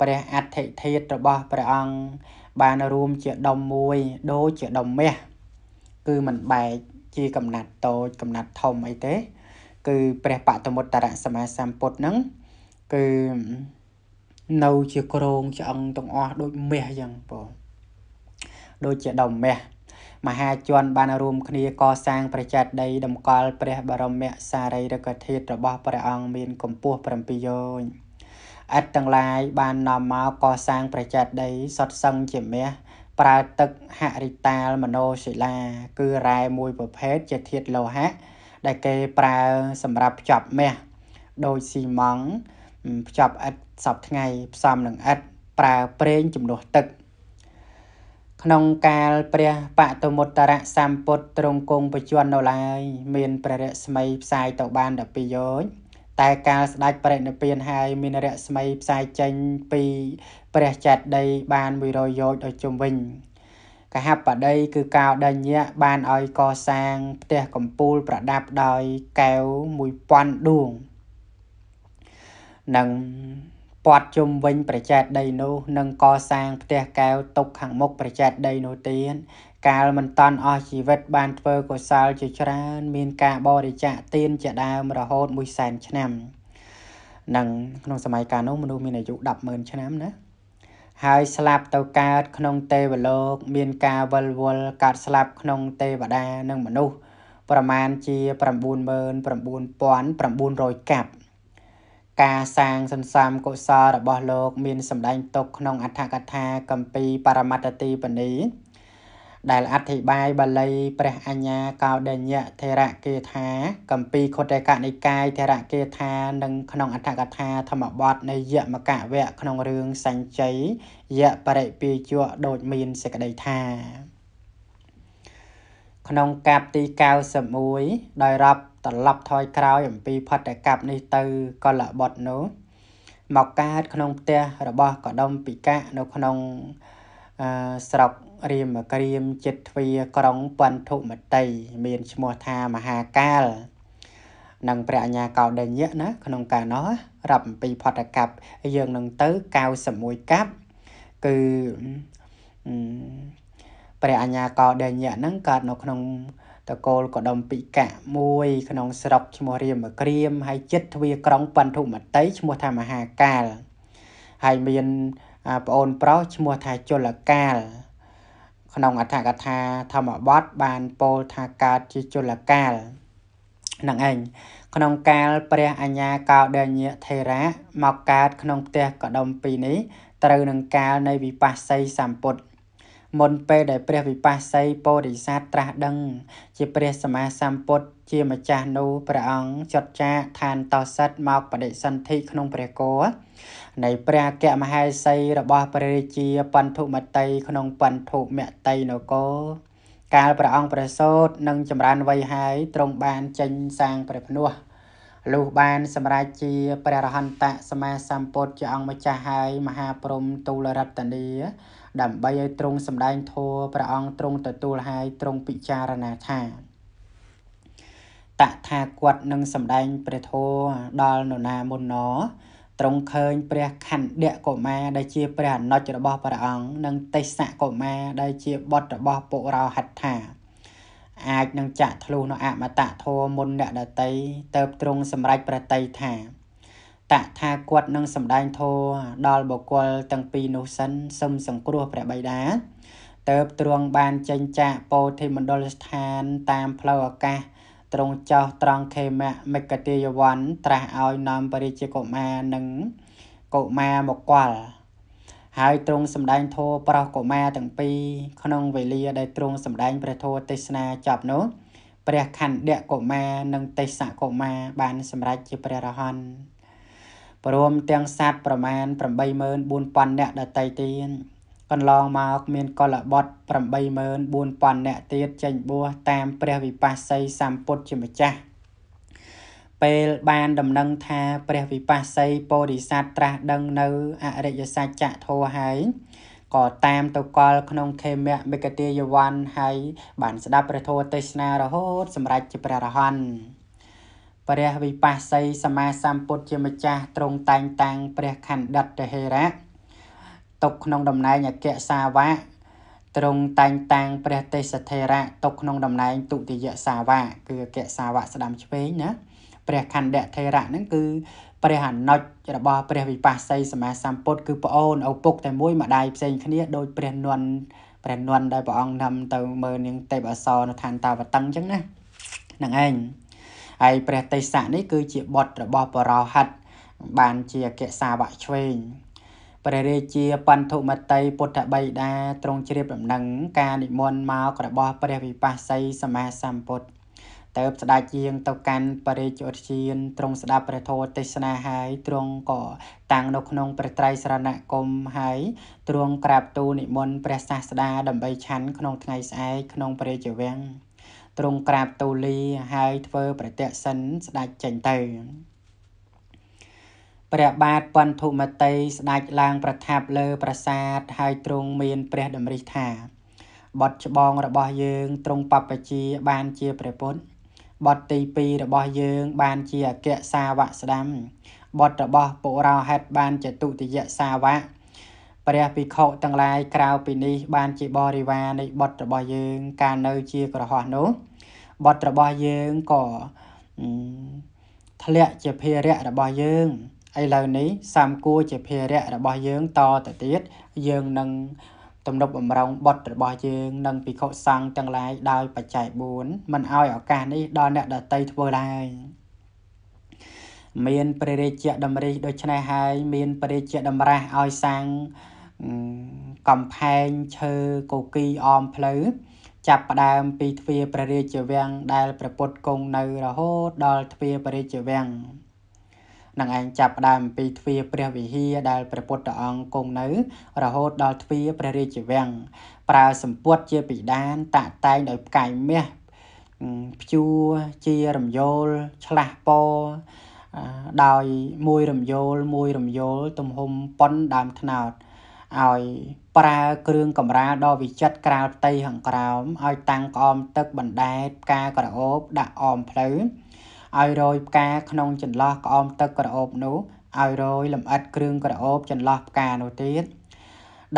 ព្រះអធិធាតរបស់ព្រះអង្គបានរួមជាដុំមួយដូចជាដុំមាសគឺមិនបែកជាកំណាត់តូចកំណាត់ធំអីទេ គឺ ព្រះបតមុត្តរៈសមាសម្ពុទ្ធហ្នឹង គឺនៅជាក្រងឆ្អឹងទាំងអស់ដូចមាសអញ្ចឹងបងដូចជាដុំមាសមហាជនបានរួមគ្នាកសាងប្រចេតដីតម្កល់ព្រះបរមសារីរិកធាតុរបស់ព្រះអង្គមានកម្ពស់7យោជន៍ឥដ្ឋទាំងឡាយបាននាំមកកសាងប្រចេតដីសុទ្ធសឹងជាមាសប្រើទឹកហរិតាលមโนសិលាគឺរ៉ែមួយប្រភេទជាធាតុលោហៈដែលគេប្រើសម្រាប់ខ្ចប់មាសដោយស៊ីម៉ង់ខ្ចប់អិតសពថ្ងៃផ្សំនឹងអិតប្រើប្រេងជំនួសទឹក ក្នុងកាលព្រះបតមុត្តរៈសម្ពុទ្ធទ្រង់គង់បច្ចុប្បន្ននៅឡើយមានព្រះរស្មីផ្សាយទៅបាន12យោជន៍តែកាលស្ដេចបរិនិព្វានហើយមានរស្មីផ្សាយចេញពីព្រះចេតិយបាន100យោជន៍ដល់ជុំវិញកហបដីគឺកៅដញ្ញៈបានឲ្យកសាងផ្ទះកំពូល ប្រដាប់ដោយកែវ1000ដួង។នឹងពាត់ជុំវិញ ប្រចែកដីនោះនឹងកសាង ផ្ទះកែវទុកខាងមុខប្រចែកដីនោះទៀតកាលមិនតាន់អស់ជីវិត បានធ្វើកុសលជាច្រើន មានការបរិច្ចាគទានជាដើមរហូត100,000ឆ្នាំនឹងក្នុងសម័យកាលនោះមនុស្សមានអាយុ100000ឆ្នាំណាហើយស្លាប់ទៅកើតក្នុងទេវលោក មានការវិលវល់កើតស្លាប់ក្នុងទេវតា និងមនុស្សប្រមាណជា99900កាប់ការសាងសន្សំកុសលរបស់លោកមានសម្ដែងទុកក្នុងអដ្ឋកថាកម្ពី បរមត្តទីបនីដែលអធិប្បាយបាលីព្រះអញ្ញាកោដញ្ញធរគាថាកម្ពីខុទ្ទកនិកាយធរគាថានិងក្នុងអដ្ឋកថាធម្មបទនៃយមកវៈក្នុងរឿងសញ្ជ័យយបរិពាជៈដូចមានសេចក្តីថាក្នុងកាប់ទី91ដោយរាប់ត្រឡប់ថយក្រោយអំពីផតកប់នេះទៅ កលបុត្រនោះមកកើតក្នុងផ្ទះរបស់ កដុំពិកៈនៅ ក្នុងស្រុករាមក្រៀមចិត្តទ្វាក្រុងពន្ធុមតីមានឈ្មោះថាមហាកាលនិងព្រះអញ្ញាកោដញ្ញៈណាក្នុងកាលនោះរាប់អំពីផតកប់យើងនឹងទៅ91កប់គឺព្រះអញ្ញាកោដញ្ញៈហ្នឹងកើតនៅក្នុងតកូលកដុំពិកៈមួយក្នុងស្រុកឈ្មោះរាមក្រៀមហើយចិត្តទ្វាក្រុងបន្ធុមតីឈ្មោះថាមហាកាលហើយមានប្អូនប្រុសឈ្មោះថាជលកាលក្នុងអត្ថកថាធម្មបទបានពោលថាកើតជាជលកាលនឹងឯងក្នុងកាលព្រះអញ្ញាកោដេញថេរាមកកើតក្នុងផ្ទះកដុំពីរនេះត្រូវនឹងកាល នៃវិបស្សីសម្ពុទ្ធមុនពេលដែលព្រះវិបស្សីពោធិសត្វត្រាស់ដឹង ជាព្រះសម្មាសម្ពុទ្ធជាម្ចាស់នោះព្រះអង្គចត់ចាឋានតសិទ្ធមកបដិសន្ធិក្នុងព្រះគរនៃព្រះអគ្គមហេសីរបស់ព្រះរាជាបន្ទុមតី ក្នុងបន្ទុមតីនគរកាលព្រះអង្គប្រសូតនិងចម្រើនវ័យហើយទ្រង់បានចេញសាងព្រះភ្នោះលុះបាន សម្រេចជាព្រះរហន្តសម្មាសម្ពុទ្ធជាអង្គម្ចាស់ហើយមហាព្រំទូលរតនីដើម្បីឲ្យទ្រង់សម្ដែងធម៌ព្រះអង្គទ្រង់ទទួលហើយទ្រង់ពិចារណាថាតថាគាត់នឹងសម្ដែងព្រះធម៌ដល់នរណាមុនណទ្រង់ឃើញ ព្រះខណ្ឌកុមារដែលជាព្រះអនុជរបស់ព្រះអង្គនិងទេសៈកុមារដែលជាបុត្ររបស់ពុករោហិតថាអាចនឹងចាក់ធ្លុះនៅអមតៈធម៌មុនអ្នកដតីទៅត្រង់សម្រេចប្រតីថាតថាគាត់នឹងសម្ដែងធម៌ដល់បុគ្គលទាំងពីរនោះសិនសឹមសង្គ្រោះព្រះបិតាតើបទ្រង់បានចេញចាកពោធិមណ្ឌលស្ថានតាមផ្លូវអាកាសត្រង់ចោះត្រង់ខេមៈមិគតិយវ័នត្រាស់ឲ្យនាំពរិជាកុមារនិងកុមារមកគាល់ហើយទ្រង់សម្ដែងធម៌ប្រោះកុមារទាំងពីរក្នុងវេលាដែលទ្រង់សម្ដែងព្រះធម៌ទេសនាចប់នោះព្រះខណ្ឌកុមារនិងទេសកុមារបានសម្រេចជាព្រះរហន្តព្រមទាំងសត្វប្រមាណ84000អ្នកដតីទៀតកន្លងមកមានកលបុត្រ84000អ្នកទៀតចេញបួសតាមព្រះវិបស្សីសម្ពុទ្ធជាម្ចាស់ពេលបានដំណឹងថា ព្រះវិបស្សីពោធិសត្វត្រាស់ដឹងនៅអរិយសច្ចធម៌ហើយក៏តាមទៅកល់ក្នុងខេមៈមេកទាយវ័នហើយបាន ស្ដាប់ព្រះធម៌ទេសនារហូត សម្រេចជាព្រះរហន្តព្រះវិបស្សីសមាសម្ពុទ្ធជាម្ចាស់ទ្រង់តែងតាំងព្រះខណ្ឌិតតហេរៈទុកក្នុងតំណែងអគ្គសាវកទ្រង់តែងតាំងព្រះទេសធេរៈទុកក្នុងតំណែងទុតិយសាវកគឺអគ្គសាវកស្ដាំឆ្វេងណាព្រះខណ្ឌថេរៈហ្នឹងគឺព្រះអនុជរបស់ព្រះវិបស្សីសមាសម្ពុទ្ធគឺប្អូនឪពុកតែមួយម្ដាយផ្សេងគ្នាដោយព្រះនន់ព្រះនន់ដែលព្រះអង្គនាំទៅមើលនាងទេពអសរនៅឋានតាវតឹងអញ្ចឹងណាហ្នឹងឯងហើយព្រះតេសៈនេះគឺជាបុត្ររបស់បរោហិតបានជាអគ្គសាវកឆ្វេងព្រះរាជាបន្ទុមតីពុទ្ធបិតាទ្រង់ជ្រាបដំណឹងការនិមន្តមករបស់ព្រះវិបស្សីសមាសម្ពុទ្ធទៅស្ដេចយាងទៅកាន់បរិជឧទ្យានទ្រង់ស្ដាប់ព្រះធម៌ទេសនាហើយទ្រង់ក៏តាំងនៅក្នុងព្រះត្រៃសរណគមហើយទ្រង់ក្រាបទូលនិមន្តព្រះសាស្តាដើម្បីឆាន់ក្នុងថ្ងៃស្អែកក្នុងព្រះរាជវាំងទ្រង់ក្រាបទូលីហើយធ្វើប្រតិសិនស្ដេចចេញទៅព្រះបាទពន្ធុមតីស្ដេចឡើងប្រថាប់លើប្រាសាទហើយទ្រង់មានព្រះតម្រិះថាបត់ច្បងរបស់យើងទ្រង់បព្វជិបានជាព្រះពុទ្ធបទទី2របស់យើង បានជាអគ្គសាវកស្ដាំបទរបស់ពុរោហេតបានជាទុតិយសាវកព្រះភិក្ខុទាំងឡាយក្រៅពីនេះបាន ជាបរិវារនៃបទរបស់យើង ការនៅជាក្រហោះនោះបទរបស់យើងក៏ធ្លាក់ជាភារៈរបស់យើងឥឡូវនេះសំគួរជាភារៈរបស់យើងតទៅទៀតយើងនឹងទំនុកបំរុងបុត្ររបស់យើងនិងភិក្ខុសង្ឃទាំងឡាយដោយបច្ច័យ4មិនឲ្យឱកាសនេះដល់អ្នកដតីធ្វើឡើយមានព្រះរាជាតម្រិះដូច្នេះហើយ មានព្រះរាជាតម្រាស់ឲ្យសាងកំផែងឈើកូគីអមផ្លូវចាប់ផ្ដើមពីទ្វារព្រះរាជវាំងដែលព្រះពុទ្ធគង់នៅរហូតដល់ទ្វារព្រះរាជវាំងនឹងឯងចាប់ផ្ដើមពីទ្វារព្រះវិហារដែលព្រះពុទ្ធអង្គគង់នៅ រហូតដល់ទ្វារព្រះរាជវាំងប្រើសម្ពុតជាពិដាន តាក់តែងដោយផ្កាយមាសព្យួរជារំយោលឆ្លាស់ពណ៌ដោយមួយរំយោលមួយរំយោលទំហំប៉ុនដើមថ្នោតឲ្យប្រើគ្រឿងកម្រាលដ៏វិចិត្រក្រាលផ្ទៃខាងក្រោមឲ្យតាំងក្អមទឹកបណ្ដែតផ្កាក្រអូបដាក់អមផ្លូវឲ្យរោយផ្កាក្នុង ចន្លោះក្អម ទឹកក្រអូប នោះឲ្យរោយលម្អិតគ្រឿងក្រអូប ចន្លោះផ្កានោះទៀត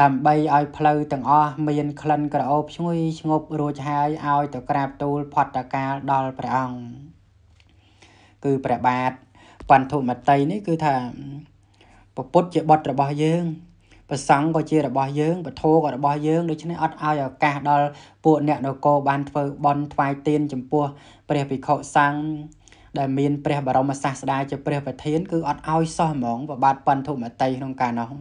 ដើម្បីឲ្យផ្លូវទាំងអស់មានក្លិនក្រអូបឈ្ងុយឈ្ងប់រួចហើយឲ្យ ទៅក្រាបទូលផុតតកាលដល់ព្រះអង្គគឺព្រះបាទបន្ទុមតីនេះគឺថា ពពុទ្ធជាបុត្ររបស់យើង ប្រសង្ឃក៏ជារបស់យើងពធក៏របស់យើងដូច្នេះអត់ឲ្យឱកាសដល់ពួកអ្នកនគរបានធ្វើបន់ថ្វាយទានចំពោះព្រះភិក្ខុសង្ឃដែលមានព្រះបរមសាស្តាជាព្រះប្រធានគឺអត់ឲ្យសោះហ្មងបបាទបន្ទុមតីក្នុងកាលនោះ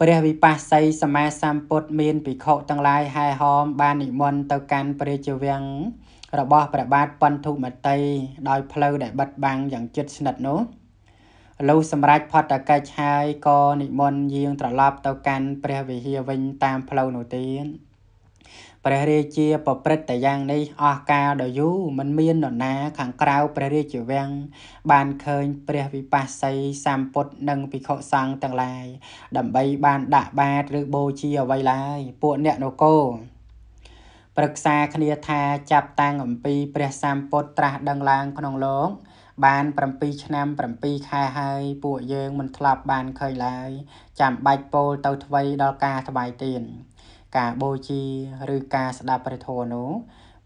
ព្រះវិបស្សីសមាសម្ពុទ្ធមានភិក្ខុទាំងឡាយហែហមបាននិមន្តទៅកាន់ព្រះជវាំងរបស់ព្រះបាទបន្ទុមតីដោយផ្លូវដែលបិទបាំងយ៉ាងជិតស្និទ្ធនោះលុះសម្រេចផុតតកិច្ចហើយក៏និមន្តយាង ត្រឡប់ទៅកាន់ព្រះវិហារវិញតាមផ្លូវនោះទៀតព្រះរាជាប្រព្រឹត្តតែយ៉ាងនេះអស់កាលដ៏យូរមិនមាននរណា ខាងក្រៅព្រះរាជវាំងបានឃើញ ព្រះវិបស្សីសម្ពុទ្ធនិងភិក្ខុសង្ឃទាំងឡាយដើម្បីបានដាក់បាតឬបូជាអ្វីឡើយ ពួកអ្នកនគរប្រឹក្សាគ្នាថាចាប់តាំងអំពីព្រះសម្ពុទ្ធត្រាស់ដឹងឡើងក្នុងលោកបាន7ឆ្នាំ7ខែហើយ ពួកយើងមិនធ្លាប់បានឃើញឡើយ ចាំបាច់ពោលទៅថ្វីដល់ការថ្វាយទានការបូជាឬការស្ដាប់ព្រះធម៌នោះ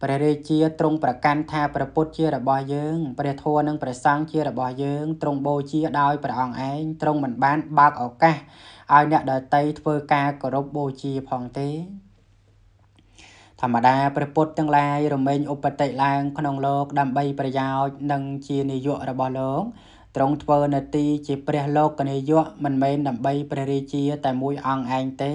ព្រះរាជាទ្រង់ប្រកាន់ថាព្រះពុទ្ធជារបស់យើងព្រះធម៌និងព្រះសង្ឃជារបស់យើងទ្រង់បូជាដោយព្រះអង្គឯងទ្រង់មិនបានបើកឱកាសឲ្យអ្នកដតីធ្វើការគោរពបូជាផងទេធម្មតាព្រះពុទ្ធទាំងឡាយរមែងឧបតិឡើងក្នុងលោក ដើម្បីប្រយោជន៍និងជានាយករបស់លោកទ្រង់ធ្វើនាទី ជាព្រះលោកនាយកមិនមែនដើម្បីព្រះរាជាតែមួយអង្គឯងទេ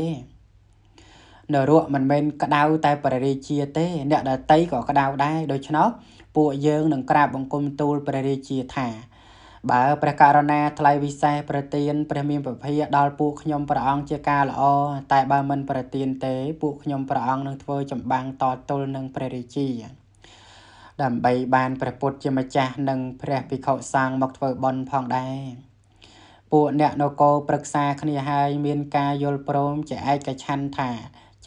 នរកមិនមែនក្តៅតែព្រះរាជាទេ អ្នកដតីក៏ក្តៅដែរដូច្នោះពួកយើងនឹងក្រាបបង្គំទូលព្រះរាជាថាបើព្រះករណាថ្លៃវិសេសប្រទានព្រះមានពភៈដល់ពួកខ្ញុំព្រះអង្គជាការល្អតែបើមិនប្រទានទេពួកខ្ញុំព្រះអង្គនឹងធ្វើចម្បាំងតទល់នឹងព្រះរាជាដើម្បីបានព្រះពុទ្ធជាម្ចាស់និងព្រះភិក្ខុសង្ឃមកធ្វើបន់ផងដែរពួកអ្នកនគរប្រឹក្សាគ្នាហើយ មានការយល់ព្រម ជាឯកច្ឆន្ទថា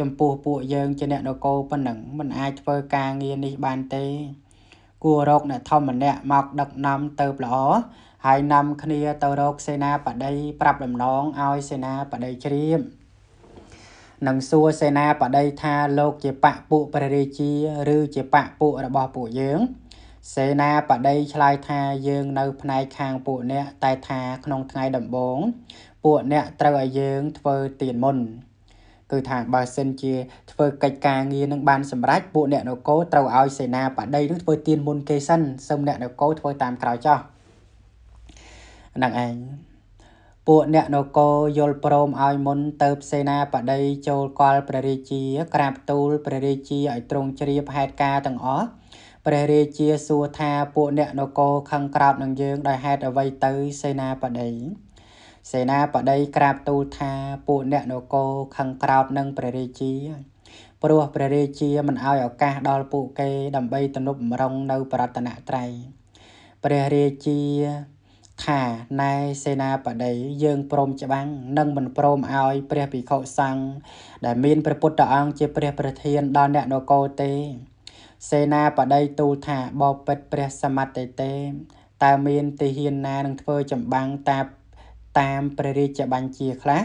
ចំពោះពួកយើងជាអ្នកនគរប៉ុណ្ណឹងមិនអាចធ្វើការងារនេះបានទេគួររកអ្នកធម្មម្នាក់មកដឹកនាំទៅល្អហើយនាំគ្នាទៅរកសេនាបតីប្រាប់ដំណងឲ្យសេនាបតីជ្រាបនឹងសួរសេនាបតីថាលោក ជាបកពួកព្រះរាជា ឬជាបកពួករបស់ពួកយើង សេនាបតីឆ្លើយថាយើងនៅផ្នែកខាងពួកអ្នក តែថាក្នុងថ្ងៃដំបូង ពួកអ្នកត្រូវឲ្យយើងធ្វើទៀនមុនគឺថាបើសិនជាធ្វើកិច្ចការងារនឹងបានសម្រេចពួកអ្នកនគរត្រូវឲ្យសេនាបតីនឹងធ្វើទៀនមុនគេសិនសឹមអ្នកនគរធ្វើតាមក្រោយចោះហ្នឹងឯងពួកអ្នកនគរយល់ព្រមឲ្យមុន ទៅផ្សេនាបតីចូលកលព្រះរាជាក្រាបទូលព្រះរាជាឲ្យទ្រង់ជ្រាបហេតុការទាំងអស់ព្រះរាជាសួរថាពួកអ្នកនគរខឹងក្រោតនឹងយើងដោយហេតុអ្វីទៅសេនាបតីសេនាបតីក្រាបទូលថាពួកអ្នកនគរខឹងក្រោតនឹងព្រះរាជាព្រោះព្រះរាជាមិនឲ្យឱកាសដល់ពួកគេដើម្បីទំនុកបំរុងនៅប្រតនត្រ័យព្រះរាជាថាណែសេនាបតីយើងព្រមច្បាំងនិងមិនព្រមឲ្យព្រះភិក្ខុសង្ឃដែលមានព្រះពុទ្ធអង្គជាព្រះប្រធានដល់អ្នកនគរទេសេនាបតីទូលថាបបិទ្ធព្រះសមត្ថតេតេតើមានទីហ៊ានណានឹងធ្វើចម្បាំងតាតាមព្រះរាជបញ្ជាខ្លះ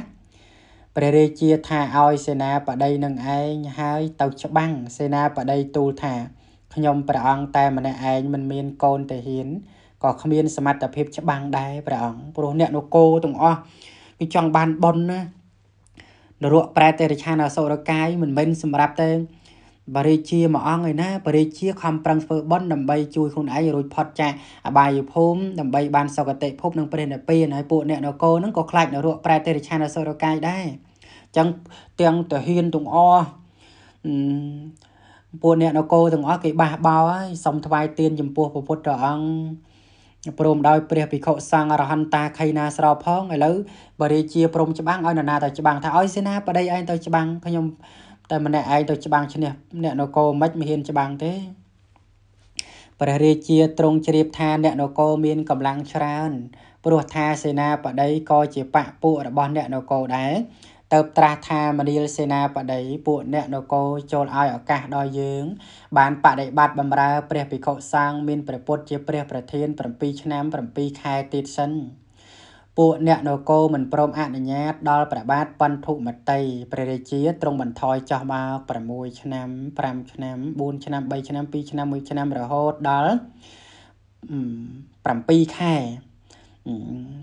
ព្រះរាជាថាឲ្យសេនាបតីនឹងឯងហើយ ទៅច្បាំងសេនាបតីទូលថាខ្ញុំព្រះអង្គតែម្នាក់ឯងមិនមានកូនទាហានក៏គ្មានសមត្ថភាពច្បាំងដែរព្រះអង្គព្រោះអ្នកនគរទាំងអស់គឺចង់បានបុណ្យណានរកប្រែតេរឆានអសូរកាយ មិនមែនសម្រាប់តែបរិជាមួយអង្គឯណាបរិជាខំប្រឹងធ្វើបុណ្យដើម្បីជួយខ្លួនឯងរួចផុតចាកអបាយភូមិដើម្បីបានសុគតិភពនិងព្រះនិព្វានហើយពួកអ្នកនគរហ្នឹងក៏ខ្លាចនរកប្រែទេរិឆានអសុរកាយដែរអញ្ចឹងទាំងតាហ៊ានទាំងអពួកអ្នកនគរទាំងអស់គេបះបោហើយសុំថ្វាយទានចំពោះព្រះពុទ្ធអង្គព្រមដោយព្រះភិក្ខុសង្ឃអរហន្តាខៃណាស្រោផងឥឡូវបរិជាព្រមច្បាំងឲ្យនរណាទៅច្បាំងថាឲ្យសេនាបតីឯងទៅច្បាំងខ្ញុំតែម្នាក់ឯងទៅច្បាំងឈ្នះអ្នកនគរមិនហ៊ានច្បាំងទេព្រះរាជាទ្រង់ជ្រាបថាអ្នកនគរមានកម្លាំងច្រើនព្រោះថាសេនាបតីក៏ជាបពពួករបស់អ្នកនគរដែរតើបត្រាស់ថាមនាលសេនាបតី ពួកអ្នកនគរចូលឲ្យឱកាសដល់យើងបានបដិបត្តិបម្រើព្រះភិក្ខុសង្ឃមានព្រះពុទ្ធជាព្រះប្រធាន7ឆ្នាំ7ខែទៀតសិនពួកអ្នកនគរមិនព្រមអនុញ្ញាតដល់ព្រះបាទបន្ធុមតីព្រះរាជាទ្រង់បន្ថយចុះមក6ឆ្នាំ5ឆ្នាំ4ឆ្នាំ3ឆ្នាំ2ឆ្នាំ1ឆ្នាំរហូតដល់7ខែ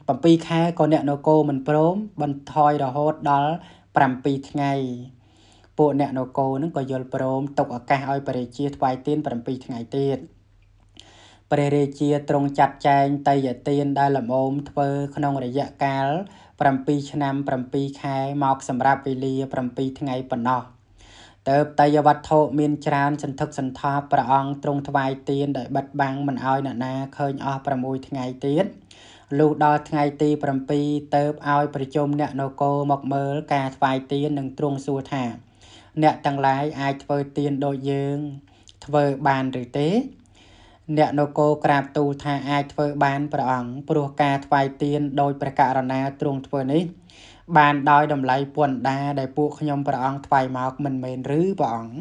7ខែក៏អ្នកនគរមិនព្រមបន្ថយរហូតដល់7ថ្ងៃពួកអ្នកនគរនឹងក៏យល់ព្រមទុកឱកាសឲ្យព្រះរាជាថ្វាយទាន7ថ្ងៃទៀតព្រះរាជាទ្រង់ចាត់ចែងតេយ្យទានដែលលំអោមធ្វើក្នុងរយៈកាល7ឆ្នាំ7ខែមកសម្រាប់វេលា7ថ្ងៃប៉ុណ្ណោះតើបតេយ្យវត្ថុមានច្រើនសន្ធឹកសន្ធាប់ព្រះអង្គទ្រង់ថ្វាយទានដោយបិទបាំងមិនឲ្យអ្នកណាឃើញអស់6ថ្ងៃទៀតលុះដល់ថ្ងៃទី7តើបឲ្យប្រជុំអ្នកនគរមកមើលការថ្វាយទាននិងទ្រង់សួរថា អ្នកទាំងឡាយអាចធ្វើទានដូចយើងធ្វើបានឬទេអ្នកនគរក្រាបទូលថាអាចធ្វើបានព្រះអង្គព្រោះការថ្វាយទានដោយព្រះករុណាទ្រង់ធ្វើនេះ បានដោយតម្លៃពន្ធដាដែលពួកខ្ញុំព្រះអង្គថ្វាយមកមិនមែនឬព្រះអង្គ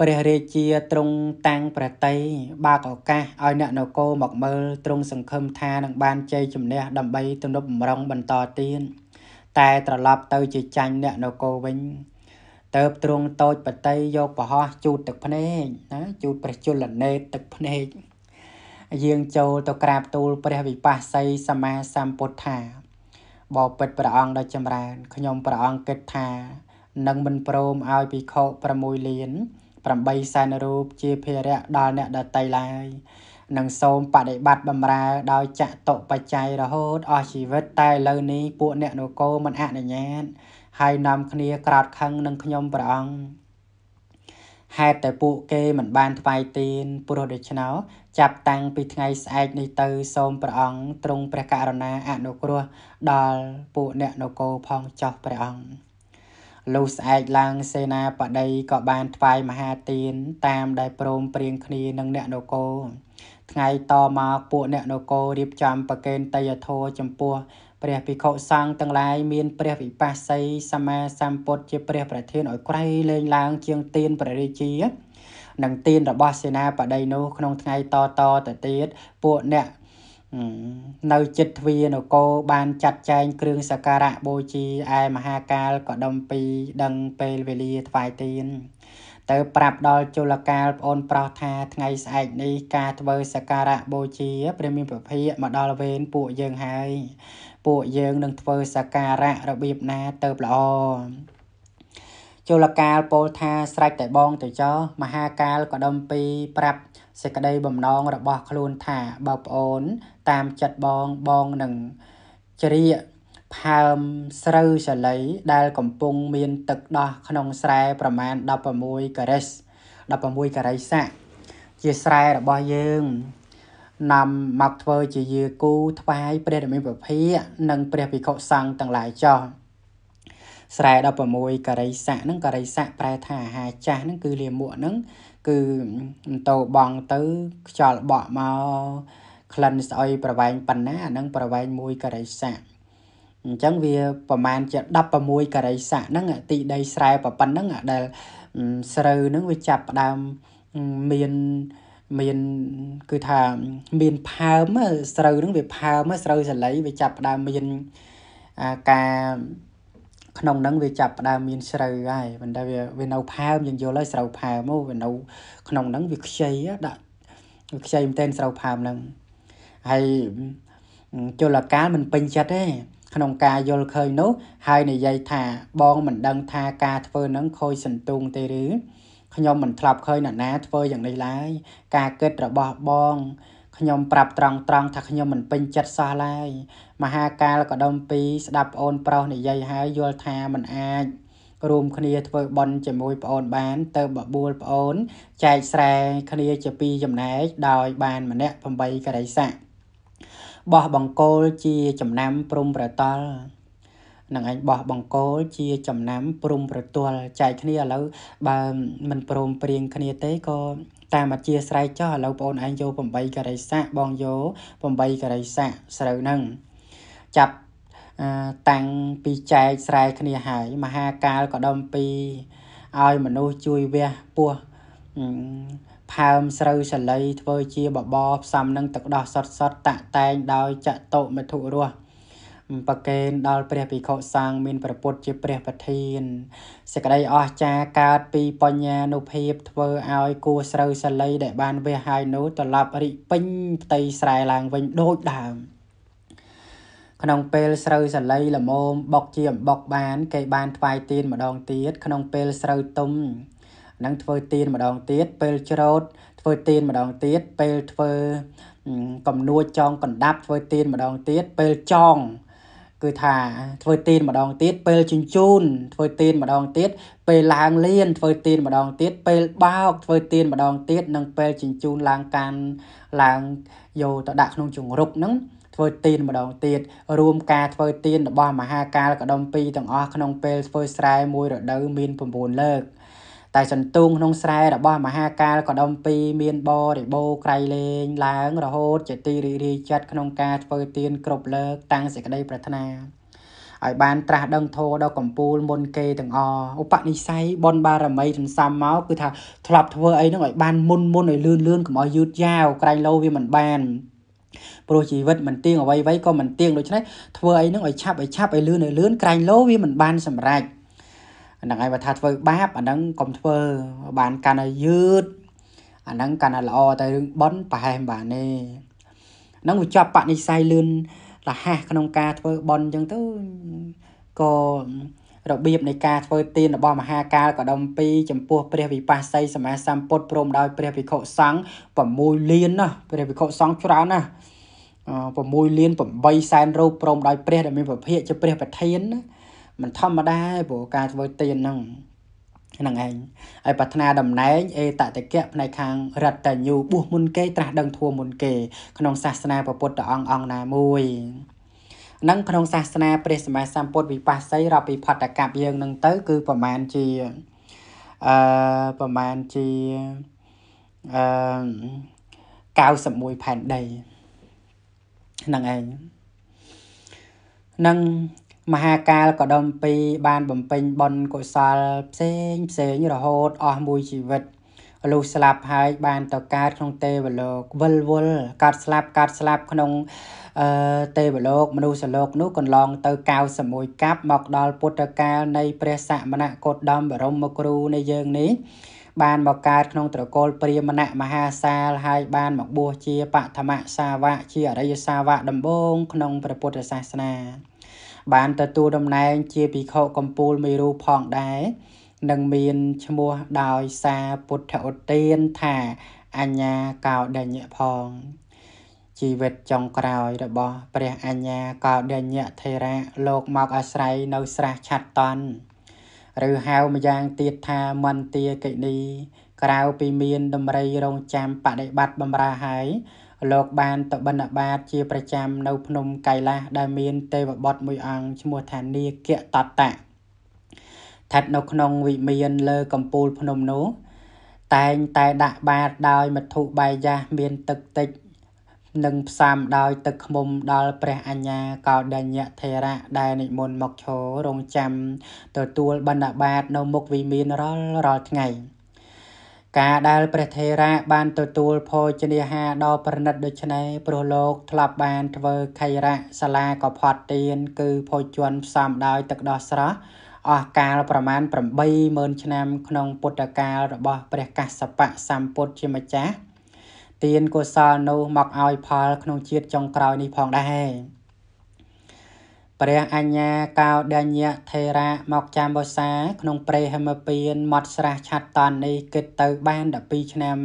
ព្រះរាជាទ្រង់តាំងប្រតីបើកឱកាសឲ្យអ្នកនគរមកមើលទ្រង់សង្ឃឹមថានឹងបានជ័យជំនះដើម្បីទំនប់បំរុងបន្តទៀតតែត្រឡប់ទៅជាចាញ់អ្នកនគរវិញតើបទ្រង់តូចបតីយកប្រហោះជូតទឹកភ្នែកណាជូតព្រះជលនេតទឹកភ្នែកយាងចូលទៅក្រាបទូលព្រះវិបស្សីសម្មាសម្ពុទ្ធាបបិទ្ធព្រះអង្គដ៏ចម្រើនខ្ញុំព្រះអង្គគិតថានឹងមិនព្រមឲ្យភិក្ខុ6លាន8សែនរូប ជាភារៈដល់អ្នកដតីឡើយនឹងសូមបដិបត្តិបម្រើដោយចតុបច្ច័យរហូតអស់ជីវិតតែឥឡូវនេះពួកអ្នកនគរមិនអនុញ្ញាតហើយនាំគ្នាក្រាតខឹងនឹងខ្ញុំព្រះអង្គហេតុតែពួកគេមិនបាន ថ្វាយទានព្រោះដូច្នោះចាប់តាំងពីថ្ងៃស្អែកនេះទៅសូមព្រះអង្គទ្រង់ព្រះករុណាអនុគ្រោះដល់ពួកអ្នកនគរផងចោះព្រះអង្គលុះស្អែកឡើងសេនាបតីក៏បានថ្វាយមហាទានតាម ដែលព្រមព្រៀងគ្នានឹងអ្នកនគរថ្ងៃតមកពួកអ្នកនគររៀបចំប្រកេនតយធោចំពោះព្រះភិក្ខុសង្ឃទាំងឡាយមានព្រះវិបស្សីសម្មាសម្ពុទ្ធជាព្រះប្រធានឲ្យក្រៃលែងឡើងជាងទានព្រះរាជានិងទានរបស់សេនាបតីនោះក្នុងថ្ងៃតតទៅទៀតពួកអ្នកនៅចិត្តទ្វានគរបានចាត់ចែងគ្រឿងសក្ការៈបូជាឯមហាកាលក៏ដំពីដឹងពេលវេលាថ្វាយទានទៅប្រាប់ដល់ជលកាលប្អូនប្រុសថាថ្ងៃស្អែកនេះការធ្វើសក្ការៈបូជា ព្រះមានពភាកម្ដល់វេនពួកយើងហើយពួកយើងនឹងធ្វើសក្ការៈរបៀបណាទៅល្អចូលកាលពោលថាស្រេចតែបងទៅចោមហាកាលក៏ដំពី ប្រាប់សេចក្តីបំណងរបស់ខ្លួនថាបើប្អូនតាមចិត្តបងបងនឹងជ្រាកផើមស្រូវចល័យដែលកំពុង មានទឹកដោះក្នុងស្រែប្រមាណ16ការ៉េស16ការ៉េស័កជាស្រែរបស់យើងនាំមកធ្វើជាយា គូថ្វាយព្រះរាមាពិភាកនិង ព្រះភិក្ខុសង្ឃទាំងឡាយចោះស្រែ16ករិស័កហ្នឹងករិស័កប្រែថាអាហារចាស់ហ្នឹងគឺលាមកហ្នឹងគឺអន្តោបងទៅខ្យល់បក់មកក្លិនស្អុយប្រវែងប៉ុណ្ណាអាហ្នឹងប្រវែង1ករិស័កអញ្ចឹងវាប្រមាណជា16ករិស័កហ្នឹងទីដីស្រែប្រប៉ុណ្ណឹងដែលស្រូវហ្នឹងវាចាប់ផ្ដើមមានមានគឺថាមានផើមស្រូវនឹងវាផើមស្រូវសាលីវាចាប់ផ្ដើមមានការក្នុងហ្នឹងវាចាប់ផ្ដើមមានស្រូវហើយមិនដែលវាវានៅផើមយើងយល់ហើយស្រូវផើមមកវានៅ ក្នុងហ្នឹងវាខ្ចីដាក់ខ្ចីមែនតែនស្រូវផើមហ្នឹងហើយជលកាលមិនពេញចិត្តទេក្នុងការយល់ឃើញនោះ ហើយនិយាយថាបងមិនដឹង ថាការធ្វើហ្នឹងខូចសន្ទូងទេឬខ្ញុំមិនធ្លាប់ឃើញនរណាធ្វើយ៉ាងនេះឡើយ ការគិតរបស់បងខ្ញុំប្រាប់ត្រង់ត្រង់ថាខ្ញុំមិនពេញចិត្តសោះឡើយមហាកាលក៏ដំពីស្ដាប់ប្អូនប្រុសនិយាយហើយយល់ថាមិនអាចរួមគ្នាធ្វើបន់ជាមួយប្អូនបានទៅបបួលប្អូន ចែកស្រែគ្នាជាពីរចំណែកដោយ បានម្នាក់8ករិស័កបោះបង្គោលជាចំណាំព្រំប្រតល់នឹងឯងបោះបង្គោលជាចំណាំ ព្រំប្រទល់ចែកគ្នាឥឡូវបើមិនព្រមព្រៀងគ្នាទេក៏តាមអធិស្ស្រ័យចោះឥឡូវបងឯងយក8ករិស័កបងយក8ករិស័កស្រូវនឹងចាប់តាំងពីចែកស្រែគ្នាហើយមហាកាលក៏ដំពីឲ្យមនុស្សជួយវះពោះផើមស្រូវសលៃធ្វើជាបបផ្សំនឹងទឹកដោះសតសតតាក់តែងដោយចតុមិធុរស់ប្រគេនដល់ព្រះភិក្ខុសង្ឃមានព្រះពុទ្ធជាព្រះប្រធានសេចក្តីអស្ចារ្យកើតពីបញ្ញានុភាពធ្វើឲ្យគួស្រូវសាលីដែលបានវះហើយនោះត្រឡប់រីកពេញផ្ទៃស្រែឡើងវិញដូចដើមក្នុងពេលស្រូវសាលីល្មមបុកជាអំបុកបានគេបានថ្វាយទៀនម្ដងទៀតក្នុងពេលស្រូវទុំនឹងធ្វើទៀនម្ដងទៀតពេលច្រូត ធ្វើទៀនម្ដងទៀតពេលធ្វើកំនួចចងកណ្ដាប់ ធ្វើទៀនម្ដងទៀតពេលចងគឺថាធ្វើទៀនម្ដងទៀតពេលជញ្ជូនធ្វើទៀនម្ដងទៀតពេលឡើងលានធ្វើទៀនម្ដងទៀតពេលបោកធ្វើទៀនម្ដងទៀតនិងពេលជញ្ជូនឡើងកានឡើងយកទៅដាក់ក្នុងជង្រុកហ្នឹងធ្វើទៀនម្ដងទៀតរួមការធ្វើទៀនរបស់មហាកាលកដុំ2ទាំងអស់ក្នុងពេលធ្វើស្រែមួយរដូវមាន9លើកតែសន្ទូងក្នុងស្រែរបស់មហាកាលកដំពី មានបរិបូរក្រៃលែងឡើងរហូតជាទីរីករាយចិត្តក្នុងការធ្វើទានគ្រប់លើកតាំងសេចក្តីប្រាថ្នាឲ្យបានត្រាស់ដឹងធម៌ដល់កម្ពូលមុនគេទាំងអស់ឧបនិស្ស័យបនបារមីសន្សំមកគឺថាធ្លាប់ធ្វើអីហ្នឹងឲ្យបានមុនមុនឲ្យលឿនលឿនកុំឲ្យយឺតយ៉ាវក្រែងលោវាមិនបានព្រោះជីវិតមិនទៀងអ្វីអ្វីក៏មិនទៀងដូច្នេះធ្វើអីហ្នឹងឲ្យឆាប់ឲ្យឆាប់ឲ្យលឿនឲ្យលឿនក្រែងលោវាមិនបានសម្រេចហ្នឹងហើយបើថាធ្វើបាបអាហ្នឹងកុំធ្វើបានកាន់តែយឺតអាហ្នឹងកាន់តែល្អតែរឿងបន់ប្រហែលបានទេហ្នឹងវាចាប់បនិស័យលឿនរហ័សក្នុងការធ្វើបន់អញ្ចឹងទៅក៏របៀបនៃការធ្វើទានរបស់មហាកាលកដុំ2ចំពោះព្រះវិបស្សីសមាសម្ពុទ្ធព្រមដោយព្រះភិក្ខុសង្ឃ6លានណាព្រះភិក្ខុសង្ឃច្រើនណា6លាន8សែនរូបព្រមដោយព្រះដែលមានពភៈជាព្រះប្រធានណាមិនធម្មតាទេព្រោះការធ្វើទានហ្នឹងហ្នឹងឯងហើយប្រាថ្នាតំណែងអេតតកៈផ្នែកខាងរតញ្ញូបុះមុន គេ ត្រាស់ដឹងធัวមុនគេ ក្នុងសាសនាព្រះពុទ្ធអង្គអង្គណាមួយនឹងក្នុងសាសនាព្រះសម្មាសម្ពុទ្ធវិបស្សីរាប់ពីផតកម្មយើងនឹង ទៅគឺប្រមាណជាអឺប្រមាណជាអឺ91ផែនដីហ្នឹងឯងនឹងមហាកាលកុដុម្ពីបានបំពេញបុណ្យកុសលផ្សេងផ្សេងរហូតអស់មួយជីវិតលុះស្លាប់ហើយបានទៅកើតក្នុងទេវលោកវិលវល់កើតស្លាប់កើតស្លាប់ក្នុងអឺទេវលោកមនុស្សលោកនោះកន្លងទៅ91កាប់មកដល់ពុទ្ធកាលនៃព្រះសមណគោតមបរមគ្រូនៃយើងនេះបានមកកើតក្នុងត្រកូលព្រាហ្មណមហាសាលហើយបានមកបួសជាបឋមសាវកជាអរិយសាវកដំបូងក្នុងព្រះពុទ្ធសាសនាបានទទួលតំណែងជាភិក្ខុកំពូលមេរូផងដែរនិងមានឈ្មោះដោយសារពុទ្ធឧទានថាអញ្ញាកោដញ្ញផងជីវិតចុងក្រោយរបស់ព្រះអញ្ញាកោដញ្ញថេរៈលោកមកអាស្រ័យនៅស្រះឆាត់តន់ឬហៅម្យ៉ាងទៀតថាមន្តាកិនីក្រៅពីមានដំរីរងចាំបដិបត្តិបម្រើហើយលោកបានទៅបិណ្ឌបាតជាប្រចាំនៅភ្នំកៃឡាសដែលមានទេវបុត្រមួយអង្គឈ្មោះថានាគតតៈស្ថិតនៅក្នុងវិមានលើកំពូលភ្នំនោះតែងតែដាក់បាតដោយមធុបាយយ៉ាសមានទឹកតិចនិងផ្សំដោយទឹកខ្មុំដល់ព្រះអញ្ញាកោដញ្ញថេរៈដែលនិមន្តមកឈររងចាំទទួល បណ្ឌបាតនៅមុខវិមានរាល់រាល់ថ្ងៃ។ការដែលព្រះថេរៈបានទទួលភោជនាហារដ៏ប្រណិតដូច្នេះព្រោះលោកធ្លាប់បានធ្វើខៃរៈសាលាកផាត់ទៀនគឺភោជនផ្សំដោយទឹកដោះស្រស់អស់កាលប្រមាណ80000ឆ្នាំក្នុងពុទ្ធកាលរបស់ព្រះកស្សបៈសម្ពុទ្ធជាម្ចាស់ទានកុសលនោះមកឲ្យផលក្នុងជាតិចុងក្រោយនេះផងដែរព្រះអញ្ញាកោដញ្ញថេរាមកចាំវសាក្នុងព្រៃហមពៀនមាត់ស្រះឆាត់តននេះគិតទៅបាន12ឆ្នាំ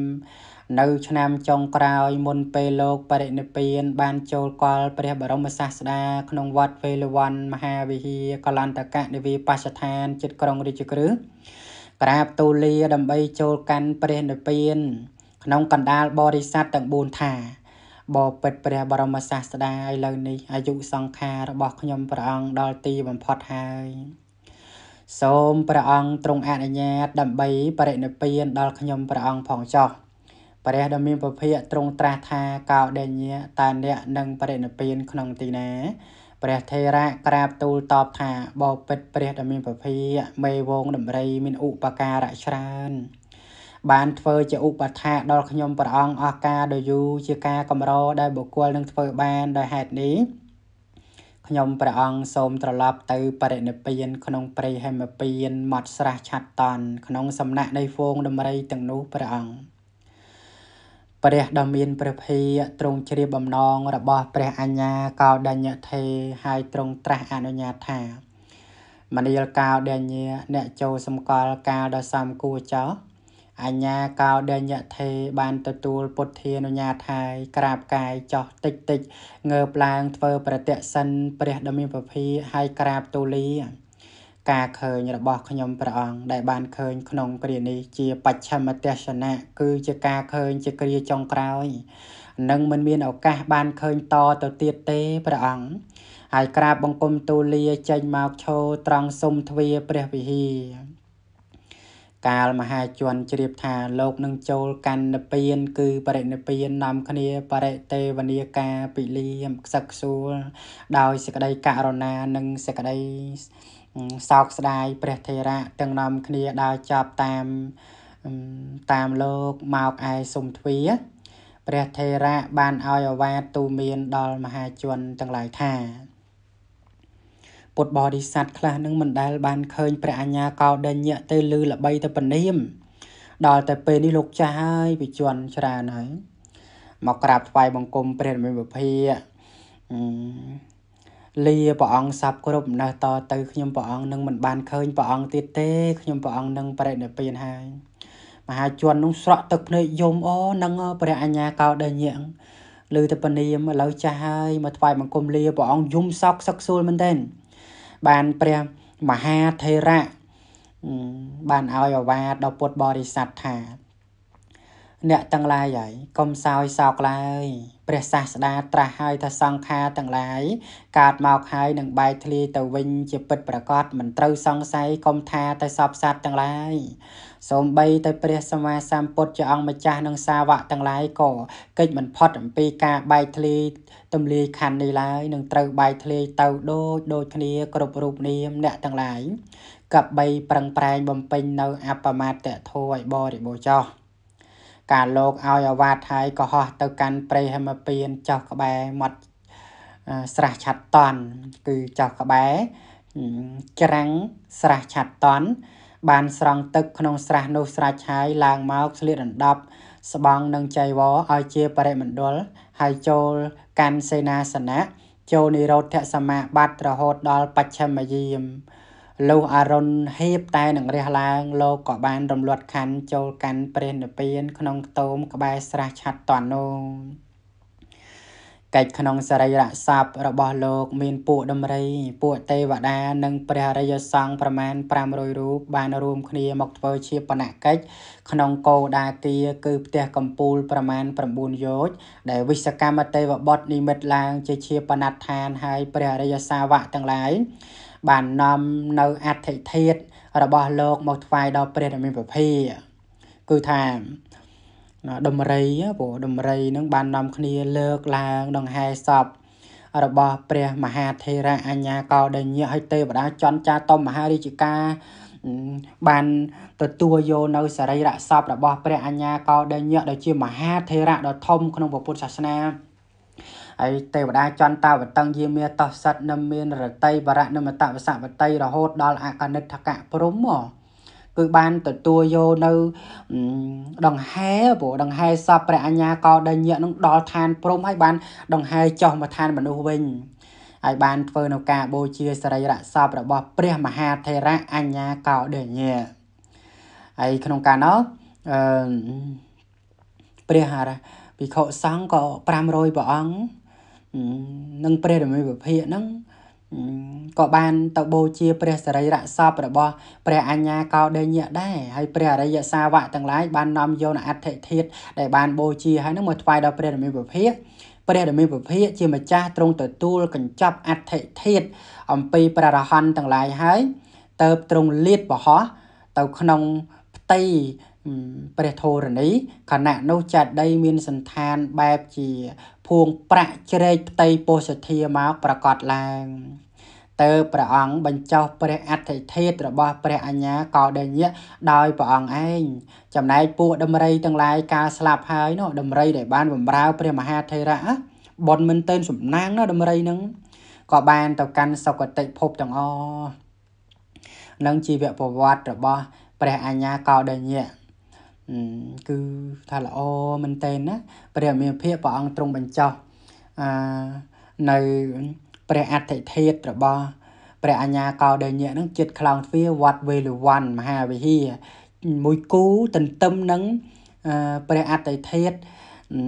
នៅឆ្នាំចុងក្រោយមុនពេលលោកបរិនិព្វាន បានចូលកលព្រះបរមសាស្តា ក្នុងវត្តវេលវ័នមហាវិហារកលន្តកនិវេបស្សឋានចិត្តក្រុងរាជក្រឹសក្រាបទូលាដើម្បីចូលកាន់ព្រះនិព្វានក្នុងកណ្ដាលបរិស័ទទាំង4ថាបបិទ្ធព្រះបរមសាស្តាឥឡូវនេះអាយុសង្ខាររបស់ខ្ញុំព្រះអង្គដល់ទីបំផុតហើយសូមព្រះអង្គទ្រង់អនុញ្ញាតដើម្បីបរិនិព្វានដល់ខ្ញុំព្រះអង្គផងចុះព្រះដ៏មានពភៈទ្រង់ត្រាស់ថាកោដេញាតើអ្នកនឹងបរិនិព្វានក្នុងទីណាព្រះថេរៈក្រាបទូលតបថាបបិទ្ធព្រះដ៏មានពភៈមេវងដំរីមានឧបការៈច្រើនបានធ្វើជាឧបថាដល់ខ្ញុំព្រះអង្គអស់ការដ៏យូរជាការកម្រដែលបុគ្គលនឹងធ្វើបានដោយហេតុនេះខ្ញុំព្រះអង្គសូមត្រឡប់ទៅបរិនិព្វានក្នុងព្រៃហេមពៀនមាត់ស្រះឆាត់តន់ក្នុងសំណាក់នៃហ្វូងដំរីទាំងនោះព្រះអង្គព្រះដ៏មានព្រះភ័យទ្រង់ជ្រាបបំណងរបស់ព្រះអញ្ញាកោដញ្ញធេហើយទ្រង់ត្រាស់អនុញ្ញាតថាមនាលកោដញ្ញអ្នកចូលសម្គាល់ការដ៏សំគួរចោះអញ្ញាកោដញ្ញថេបានទទួលពុទ្ធានុញ្ញាតហើយក្រាបកាយចោះតិចតិច ងើបឡើងធ្វើប្រតិសិនព្រះដមីពភាហើយក្រាបទូលីការឃើញរបស់ខ្ញុំព្រះអង្គដែលបានឃើញ ក្នុងព្រានេះជាបច្ឆមទស្សនៈគឺជាការឃើញជាគ្រាចុងក្រោយនឹងមិនមានឱកាសបានឃើញតទៅទៀតទេព្រះអង្គហើយក្រាបបង្គំទូលាចេញមកឈរត្រង់សុំទ្វារព្រះវិហារកាលមហាជនជ្រាបថាលោកនឹងចូលកាន់និព្វានគឺបរិនិព្វាននាំគ្នាបរិទេវនាការពិលៀមខ្សឹកខ្សួល ដោយសេចក្តីករុណានិងសេចក្តីសោកស្ដាយព្រះថេរៈទាំងនាំគ្នាដើរចាប់តាមតាមលោកមកឯសុំទ្វាព្រះថេរៈបានឲ្យអវាទទូមានដល់មហាជនទាំងឡាយថាពុទ្ធបរិស័ទខ្លះនឹងមិនដែលបានឃើញព្រះអញ្ញាកោដិញ្ញៈទៅលឺល្បីទៅពនាមដល់តែពេលនេះលោកចាស់ហើយវិជន់ច្រើនហើយមកក្រាបថ្វាយបង្គំព្រះរាមាភិភាលាព្រះអង្គសັບគ្រប់ណាស់តទៅខ្ញុំព្រះអង្គនឹងមិនបានឃើញព្រះអង្គទៀតទេ ខ្ញុំព្រះអង្គនឹងប្រេតនិព្វានហើយមហាជននោះស្រក់ទឹកភ្នែកយំអូនឹងព្រះអញ្ញាកោដិញ្ញៈឬទៅពនាមឥឡូវចាស់ហើយមកថ្វាយបង្គំលាព្រះអង្គយំសោកសឹកសួលមែនទែនបានព្រះមហាថេរៈបានឲ្យអាវាដល់ពុទ្ធបរិស័ទថាអ្នកទាំងឡាយហើយកុំសោយសោកឡើយព្រះសាស្តាត្រាស់ឲ្យថាសង្ខារទាំងឡាយកើតមកហើយនឹងបែកធ្លាយទៅវិញ ជា ពិតប្រកបមិនត្រូវសង្ស័យកុំថាតែសពសត្វទាំងឡាយសូម្បីតែព្រះសម្មាសម្ពុទ្ធជាអង្គម្ចាស់នឹងសាវកទាំងឡាយក៏កិច្ចមិនផុតអំពីការបែកធ្លាយទំលាយខណ្ឌនេះឡើយនឹងត្រូវបែកធ្លាយទៅដូចដូចគ្នាគ្រប់រូបនាមអ្នកទាំងឡាយកបីប្រឹងប្រែងបំពេញនៅអបមាតធោឲ្យបរិបូរចោះការលោកឲ្យអាវាតហើយក៏ហោះទៅកាន់ព្រៃហមពៀនចោះក្បែរមាត់ស្រះឆាត់តន់គឺចោះក្បែរច្រាំងស្រះឆាត់តន់បាន ស្រង់ទឹកក្នុងស្រះនោះស្រេចហើយឡើងមកឆ្លៀតដណ្ដប់ស្បង់និងចៃវរឲ្យជាបរិមណ្ឌលហើយចូលកម្មសេនាសនៈចូលនិរោធសមាបត្តិរហូតដល់បច្ឆមយាមលុះអរុណហៀបតែនឹងរះឡើងលោកក៏បាន រំលត់ខណ្ឌចូលកាន់ព្រះនិព្វានក្នុងខ្ទោមក្បែរស្រះឆាត់តាន់នោះកិច្ចក្នុងសរីរស័ព្ទរបស់លោក មានពួកដំរី ពួកទេវតានិងព្រះរិយសង្ឃប្រមាណ500រូបបានរួមគ្នាមកធ្វើជាបណកិច្ចក្នុងកោដាគាគឺផ្ទះកំពូលប្រមាណ9យោជន៍ដែលវិសកម្មទេវបុត្រនិមិត្តឡើងជាជាបណដ្ឋានហើយព្រះរិយសាវកទាំងឡាយបាននាំនៅអធិធាតរបស់លោកមកថ្វាយដល់ព្រះរាមាភិគឺថាដំរីព្រោះដំរីនឹងបាននាំគ្នាលើកឡើងដង្ហែសពរបស់ព្រះមហាថេរអញ្ញាកោដញ្ញឲ្យទេវតាចន់ចាតមមហារាជការបានទទួលយកនៅសរីរៈសពរបស់ព្រះអញ្ញាកោដញ្ញដែលជាមហាថេរៈដ៏ធំក្នុងពុទ្ធសាសនាហើយទេវតាចន្ទាវតឹងយាមាតោះសិតនមាន រតីបរៈនមតវសវតីរហូតដល់អកនិដ្ឋកៈព្រំមកគឺបានទទួលយកនៅដង្ហែព្រោះដង្ហែសពព្រះអញ្ញាកោដញ្ញៈនឹងដល់ឋានព្រំហើយបាន ដង្ហែចុះមកឋានមនុស្សវិញហើយបានធ្វើនៅការបូជាសរីរៈសពរបស់ព្រះ មហាថេរៈអញ្ញាកោដញ្ញៈហើយក្នុងកាលនោះអឺព្រះភិក្ខុសង្ឃក៏500ព្រះអង្គនិងព្រះរាមាវិភាកហ្នឹងក៏បានទៅបូជា ព្រះសរីរៈសពរបស់ព្រះអញ្ញាកោដេញៈដែរហើយព្រះអរិយសាវកទាំងឡាយបាននាំយកនៅអដ្ឋិធាតដែលបានបូជាហើយនឹងមកថ្វាយដល់ព្រះរមីពភាកព្រះរមីពភាកជាម្ចាស់ទ្រង់ទទួលកញ្ចប់អដ្ឋិធាតអំពីព្រះរហន្តទាំងឡាយហើយតើបទ្រង់លាតបរោះទៅក្នុងផ្ទៃព្រះធរណីខណៈនោះចាត់ដីមានសន្តានបែបជាភួងប្រាក់ជ្រែកផ្ទៃពោធិសធាមកប្រកាសឡើងតើព្រះអង្គបញ្ចុះព្រះអធិធិធរបស់ព្រះអញ្ញាកោដញ្ញៈដោយព្រះអង្គឯងចំណែកពួកដំរីទាំងឡាយការស្លាប់ហើយនោះដំរីដែលបានបំរើ ព្រះមហាថេរៈបនមិនទៅសំណាងណាដំរីនឹងក៏បាន ទៅកាន់សុគតិភពទាំងអស់នឹងជីវប្រវត្តិរបស់ព្រះអញ្ញាកោដញ្ញៈគឺថាល្អមែនតើណាព្រះអមេភិព្រះអង្គទ្រង់បញ្ចោះអឺនៅព្រះអតិធិធរបស់ព្រះអញ្ញាកោដេញៈនឹងចិត្តខ្លោងទ្វាវត្តវេលវ័នមហាវិហារមួយគូទន្ទឹមនឹងព្រះអតិធិធ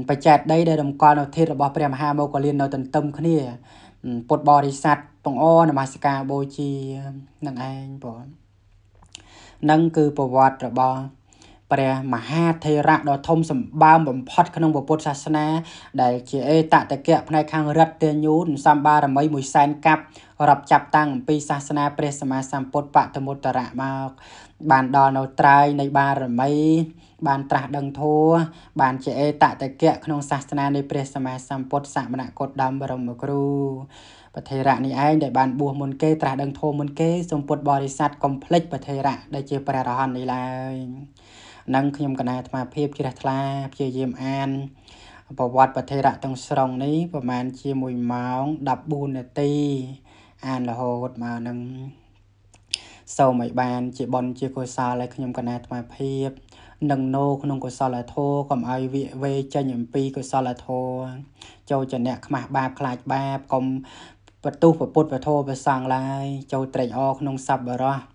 បច្ចេតដីដែលតម្កល់នៅធាតរបស់ព្រះមហាមោគលាននៅទន្ទឹមគ្នា ពុទ្ធបរិស័ទបងអនមស្ការបូជានឹងឯងបងនឹងគឺប្រវត្តិរបស់ព្រះមហាថេរៈដ៏ធំសម្បើមបំផុតក្នុងពុទ្ធសាសនាដែលជាអេតតកៈផ្នែកខាងរដ្ឋទាញូនសម្បារមី1សែនកាប់រាប់ចាប់តាំងអំពីសាសនាព្រះសម្មាសម្ពុទ្ធបតមុត្តរៈមកបានដល់នៅត្រើយនៃបារមី បានត្រាស់ដឹងធัวបានជាអេតតកៈក្នុងសាសនានៃព្រះសម្មាសម្ពុទ្ធសមណគតដំបរមគ្រូបធេរៈនេះឯងដែលបានបួសមុនគេត្រាស់ដឹងធម៌មុនគេសំពុតបរិស័ទកំភ្លេចបធេរៈដែលជាព្រះរហន្តនេះឡើយនិងខ្ញុំកណាអាត្មាភាពជ្រះថ្លាព្យាយាមអានប្រវត្តិប្រធិរៈទាំងស្រុងនេះប្រហែលជា1ម៉ោង14នាទីអានរហូតមកនឹងសូមឲ្យបានជាបនជាកុសលឲ្យខ្ញុំកណាអាត្មាភាពនឹងណូក្នុងកុសលធម៌កុំឲ្យវាវេចេញអំពីកុសលធម៌ចូលចណៈខ្មាស់បាបខ្លាចបាបកុំបន្ទុះពុទ្ធពធោប្រសងឡើយចូលត្រេកអរក្នុងសប្បុរស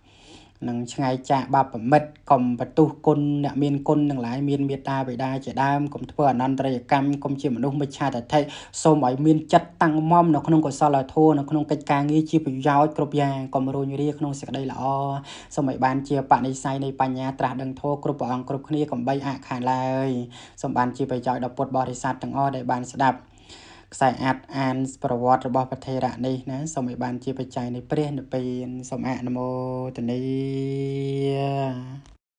នឹងឆ្ងាយចាស់បាបប្រមិតកុំបន្ទុះគុណអ្នកមានគុណទាំងឡាយមានមេត្តាបិតាជាដើមកុំធ្វើអនន្តរយកម្មកុំជាមនុស្សមិច្ឆាតថេសូមឲ្យមានចិត្តតាំងមាំនៅក្នុងកុសលធម៌នៅក្នុងកិច្ចការងារជាប្រយោជន៍គ្រប់យ៉ាងកុំរុញរាក្នុងសេចក្តីល្អសូមឲ្យបានជាបនិស័យនៃបញ្ញាត្រាស់ដឹងធម៌គ្រប់ព្រះអង្គគ្រប់គ្នាកំបីអខានឡើយសូមបានជាប្រយោជន៍ដល់ពុទ្ធបរិស័ទទាំងអស់ដែលបានស្ដាប់ខ្សែអាត់អានប្រវត្តិរបស់ប្រធេរៈនេះណាសូមឲ្យបានជាបច្ច័យនៃព្រះនិព្វានសូមអនុមោទនា